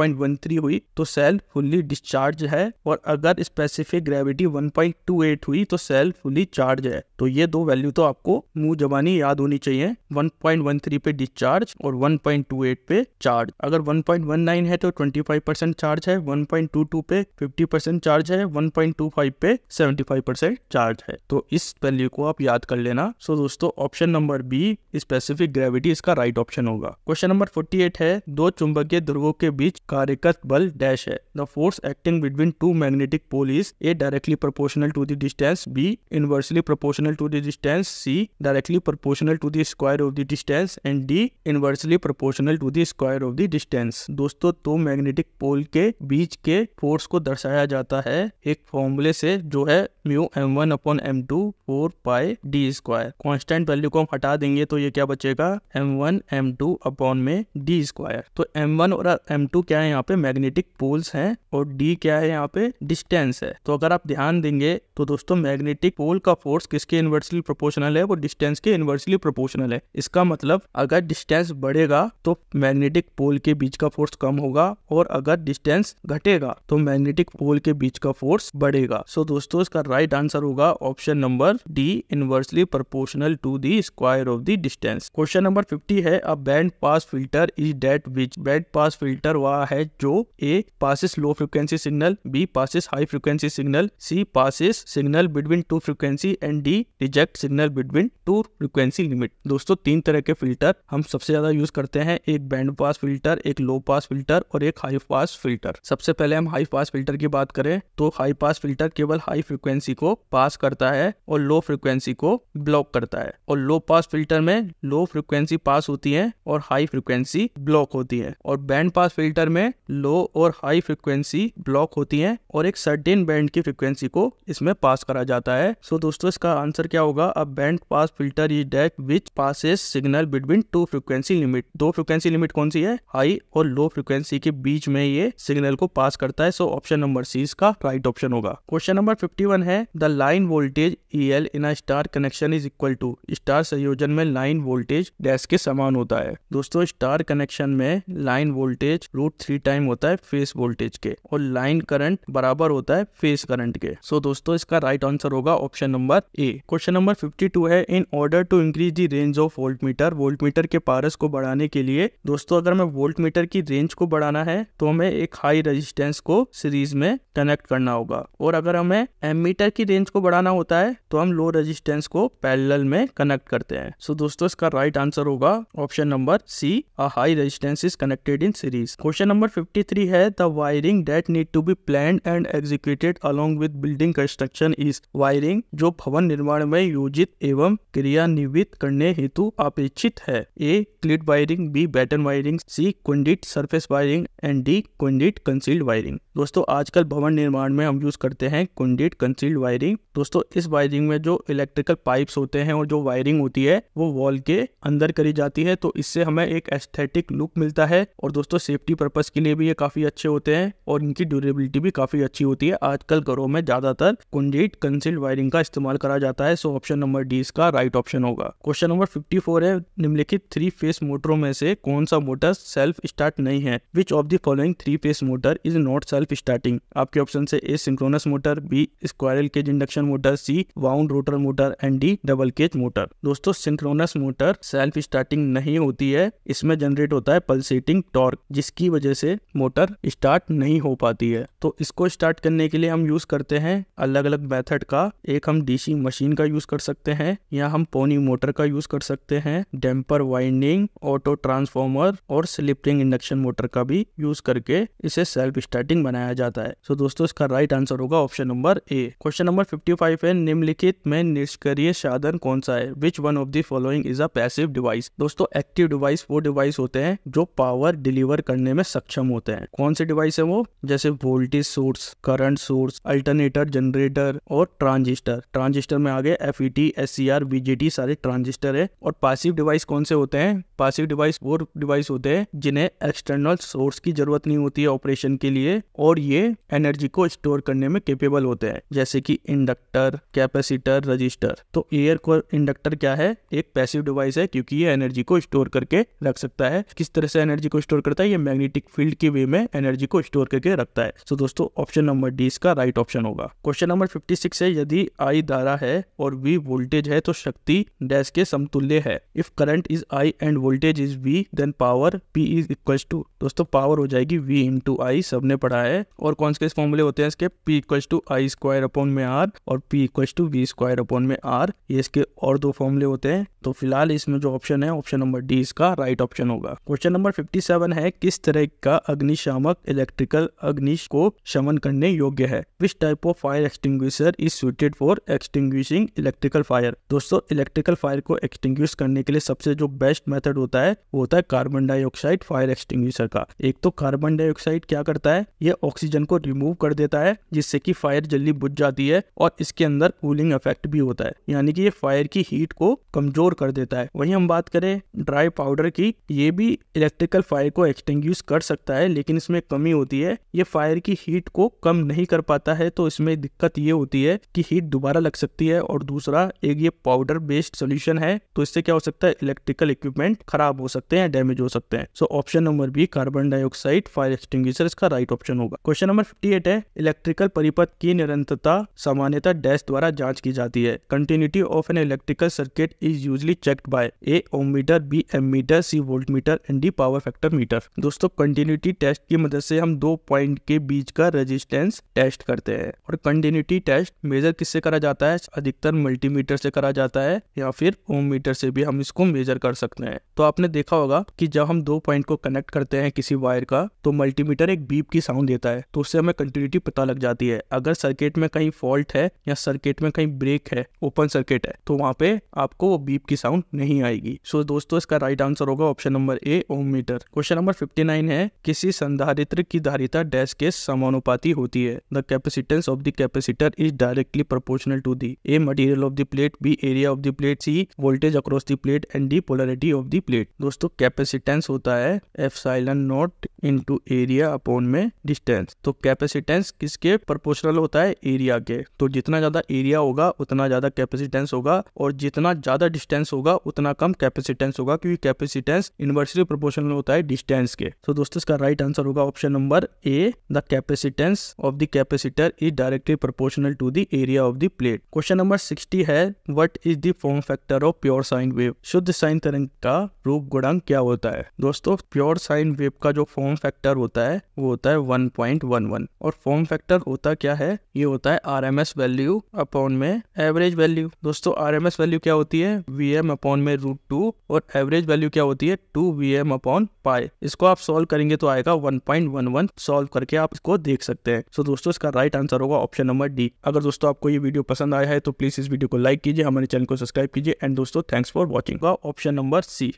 S1: हुई तो सेल फुल्ली डिस्चार्ज है और अगर स्पेसिफिक ग्रेविटी वन हुई तो सेल फुली चार्ज है तो ये दो वैल्यू तो आपको मुंह जबानी याद होनी चाहिए 1.13 पे डिस्चार्ज और 1.28 पे चार्ज अगर 1.19 है तो 25 परसेंट चार्ज है 1.22 पे 50 परसेंट चार्ज है 1.25 पे 75 परसेंट चार्ज है तो इस वैल्यू को आप याद कर लेना सो so, दोस्तों option number B specific gravity इसका राइट ऑप्शन होगा क्वेश्चन नंबर फोर्टी है दो चुंबकीय ध्रुवो के बीच कार्यकत बल डैश है the force acting between two magnetic pole is A directly proportional to the distance B inversely proportional to the distance C directly proportional to the square of the distance and D inverse inversely proportional to the square of the distance दोस्तों तो magnetic pole के बीच के force को दर्शाया जाता है एक फॉर्मूले से जो है mu M one upon M two four pi D square constant value को हम हटा देंगे तो ये क्या बचेगा M one M two upon में डी स्क्वायर तो एम वन और एम टू क्या है यहाँ पे मैग्नेटिक पोल्स हैं और डी क्या है यहाँ पे डिस्टेंस है तो अगर आप ध्यान देंगे तो दोस्तों मैग्नेटिक पोल का फोर्स किसके इनवर्सली प्रोपोर्शनल है वो डिस्टेंस के इनवर्सली प्रोपोर्शनल है इसका मतलब अगर डिस्टेंस बढ़ेगा तो मैग्नेटिक पोल के बीच का फोर्स कम होगा और अगर डिस्टेंस घटेगा तो मैग्नेटिक पोल के बीच का फोर्स बढ़ेगा सो so, दोस्तों इसका राइट आंसर होगा option number D inversely proportional to the square of the distance question number fifty है a band pass filter is that which band pass filter वह है जो A passes low frequency signal B passes high frequency signal C passes signal between two frequency and D reject signal between two frequency limit दोस्तों तीन तरह के filter हम सबसे ज्यादा ज़्यादा यूज़ करते हैं एक बैंड पास फिल्टर एक लो पास फिल्टर और एक हाई पास फिल्टर सबसे पहले हम हाई पास फिल्टर की बात करें तो हाई पास फिल्टर केवल हाई फ्रिक्वेंसी को पास करता है और लो फ्रिक्वेंसी को ब्लॉक करता है और लो पास फिल्टर में लो फ्रिक्वेंसी पास होती है और हाई फ्रिक्वेंसी ब्लॉक होती है और बैंड पास फिल्टर में लो और हाई फ्रिक्वेंसी ब्लॉक होती है और एक सर्टेन बैंड की फ्रिक्वेंसी को इसमें पास करा जाता है सो दोस्तों इसका आंसर क्या होगा अब band pass filter is that which passes signal between two frequency frequency limit दो फ्रिक्वेंसी लिमिट कौन सी है हाई और लो फ्रिक्वेंसी के बीच में ये सिग्नल को पास करता है सो ऑप्शन नंबर सी इसका राइट ऑप्शन होगा क्वेश्चन नंबर 51 है the line voltage E L in star connection is equal to star संयोजन में लाइन वोल्टेज डैश के समान होता है दोस्तों स्टार कनेक्शन में line voltage root three time होता है फेस वोल्टेज के और लाइन करंट बराबर होता है फेस करंट के सो so, दोस्तों इसका राइट right आंसर होगा option number A question number 52 है in order to increase the range of voltmeter voltmeter के पारस को को बढ़ाने के लिए दोस्तों अगर हमें वोल्ट मीटर की रेंज को बढ़ाना है तो हमें एक हाई रेजिस्टेंस को सीरीज में कनेक्ट करना होगा और अगर हमें एम मीटर की रेंज को बढ़ाना होता है तो हम लो रेजिस्टेंस को पैरेलल में कनेक्ट करते हैं सो so, दोस्तों इसका राइट आंसर होगा option number C a high resistance is connected in series question number 53 है the wiring that need to be plan and executed along with building construction is wiring जो भवन निर्माण में योजित एवं क्रियान्वित करने हेतु अपेक्षित है A clear conduit wiring B batten wiring C conduit surface wiring and D conduit concealed wiring दोस्तों आजकल भवन निर्माण में हम यूज करते हैं कंडीट कंसील्ड वायरिंग दोस्तों इस वायरिंग में जो इलेक्ट्रिकल पाइप्स होते हैं और जो वायरिंग होती है वो वॉल के अंदर करी जाती है तो इससे हमें एक एस्थेटिक लुक मिलता है और दोस्तों सेफ्टी पर्पज के लिए भी ये काफी अच्छे होते हैं और इनकी ड्यूरेबिलिटी भी काफी अच्छी होती है आजकल घरों में ज्यादातर कंडीट कंसील्ड वायरिंग का इस्तेमाल करा जाता है सो ऑप्शन नंबर डी इसका राइट ऑप्शन होगा क्वेश्चन नंबर फिफ्टी है निम्नलिखित थ्री फेस मोटरों में से कौन सा मोटर सेल्फ स्टार्ट नहीं है which of the following three phase motor is not self starting आपके ऑप्शन से A synchronous motor B squirrel cage induction motor C wound rotor motor and D double cage motor दोस्तों synchronous motor self starting नहीं होती है इसमें generate होता है pulsating torque जिसकी वजह से मोटर स्टार्ट नहीं हो पाती है तो इसको स्टार्ट करने के लिए हम यूज करते हैं अलग अलग मेथड का एक हम डीसी मशीन का यूज कर सकते हैं या हम पोनी मोटर का यूज कर सकते हैं डेम्पर वाइंडिंग ऑटो ट्रांसफॉर्मर और स्लिप रिंग इंडक्शन मोटर का भी यूज करके इसे सेल्फ स्टार्टिंग बनाया जाता है सो so, दोस्तों इसका राइट आंसर होगा option number A question number 55 है निम्नलिखित में निष्क्रिय साधन कौन सा है which one of the following is a passive device दोस्तों एक्टिव डिवाइस वो डिवाइस होते हैं जो पावर डिलीवर करने में सक्षम होते हैं कौन से डिवाइस है वो जैसे voltage source current source alternator generator और ट्रांजिस्टर ट्रांजिस्टर में आगे F E T S C R BJT सारे ट्रांजिस्टर है और पासिव डिवाइस कौन से होते हैं पासिव डिवाइस वो डिवाइस होते हैं जिन्हें एक्सटर्नल सोर्स की जरूरत नहीं होती है ऑपरेशन के लिए और ये एनर्जी को स्टोर करने में केपेबल होते हैं जैसे कि इंडक्टर कैपेसिटर रजिस्टर तो एयर को इंडक्टर क्या है एक पैसिव डिवाइस है क्योंकि ये एनर्जी को स्टोर करके रख सकता है किस तरह से एनर्जी को स्टोर करता है ये मैग्नेटिक फील्ड के वे में एनर्जी को स्टोर करके रखता है सो so, दोस्तों ऑप्शन नंबर डी इसका राइट ऑप्शन होगा क्वेश्चन नंबर फिफ्टी है यदि आई धारा है और वी वोल्टेज है तो शक्ति डैश के समतुल्य है if current is I and voltage is V then power P is equal to दोस्तों पावर हो जाएगी वी इन टू आई सबने पढ़ा है और कौन से फॉर्मूले होते हैं इसके P equal to I square upon में आर और P equal to V square upon में आर ये इसके और दो फॉर्मूले होते हैं तो फिलहाल इसमें जो ऑप्शन है ऑप्शन नंबर डी इसका राइट ऑप्शन होगा क्वेश्चन नंबर फिफ्टी सेवन है किस तरह का अग्निशामक इलेक्ट्रिकल अग्निश को शमन करने योग्य है which type of fire extinguisher is suited for extinguishing electrical fire दोस्तों इलेक्ट्रिकल फायर को एक्सटिंग करने के लिए सबसे जो बेस्ट मेथड स्टैंडर्ड होता है वो होता है कार्बन डाइऑक्साइड फायर एक्सटिंग का एक तो कार्बन डाइऑक्साइड क्या करता है ये ऑक्सीजन को रिमूव कर देता है जिससे कि फायर जल्दी बुझ जाती है और इसके अंदर कूलिंग इफेक्ट भी होता है यानी कि ये फायर की हीट को कमजोर कर देता है वही हम बात करें ड्राई पाउडर की ये भी इलेक्ट्रिकल फायर को एक्सटिंग कर सकता है लेकिन इसमें कमी होती है ये फायर की हीट को कम नहीं कर पाता है तो इसमें दिक्कत ये होती है कि हीट दोबारा लग सकती है और दूसरा एक ये पाउडर बेस्ड सोल्यूशन है तो इससे क्या हो सकता है इलेक्ट्रिकल इक्विपमेंट खराब हो सकते हैं डैमेज हो सकते हैं so option number B carbon dioxide fire extinguisher इसका राइट ऑप्शन होगा क्वेश्चन नंबर फिफ्टी एट है इलेक्ट्रिकल परिपथ की निरंतरता सामान्यता डैश द्वारा जांच की जाती है continuity of an electrical circuit is usually checked by A ohmmeter B ammeter C voltmeter and D power factor meter दोस्तों कंटिन्यूटी टेस्ट की मदद से हम दो पॉइंट के बीच का रेजिस्टेंस टेस्ट करते हैं और कंटिन्यूटी टेस्ट मेजर किससे करा जाता है अधिकतर मल्टीमीटर से करा जाता है या फिर ओम मीटर से भी हम इसको मेजर कर सकते हैं तो आपने देखा होगा कि जब हम दो पॉइंट को कनेक्ट करते हैं किसी वायर का तो मल्टीमीटर एक बीप की साउंड देता है तो उससे हमें कंटिन्यूटी पता लग जाती है अगर सर्किट में कहीं फॉल्ट है या सर्किट में कहीं ब्रेक है ओपन सर्किट है तो वहाँ पे आपको वो बीप की साउंड नहीं आएगी सो so, दोस्तों इसका राइट आंसर होगा option number A ohmmeter question number fifty nine है किसी संधारित्र की धारिता डैश के समानुपाती होती है the capacitance of the capacitor is directly proportional to the A material of the plate B area of the plate C voltage across the plate and D polarity of the plate दोस्तों capacitance होता है एफ epsilon naught into area upon में distance तो capacitance किसके proportional होता है area के तो जितना ज्यादा एरिया होगा उतना ज्यादा कैपेसिटेंस होगा और जितना ज्यादा डिस्टेंस होगा उतना कम कैपेसिटेंस होगा क्योंकि कैपेसिटेंस इनवर्सली प्रोपोर्शनल होता है डिस्टेंस के तो दोस्तों इसका राइट आंसर होगा option number A the capacitance of the capacitor is directly proportional to the area of the plate question number sixty है what is the form factor of pure sine wave शुद्ध sine तरंग का रूप गुणांक क्या होता है दोस्तों प्योर साइन वेव का जो फॉर्म फैक्टर होता है वो होता है 1.11 और फॉर्म फैक्टर होता क्या है ये होता है R M S value upon में एवरेज वैल्यू दोस्तों आर एम एस वैल्यू क्या होती है वी एम अपॉन में रूट टू और एवरेज वैल्यू क्या होती है two V M upon pi इसको आप सोल्व करेंगे तो आएगा one point one one solve करके आप इसको देख सकते हैं सो so, दोस्तों इसका राइट आंसर होगा ऑप्शन नंबर डी अगर दोस्तों आपको ये वीडियो पसंद आया है तो प्लीज इस वीडियो को लाइक कीजिए हमारे चैनल को सब्सक्राइब कीजिए एंड दोस्तों थैंक्स फॉर वॉचिंग का ऑप्शन नंबर सी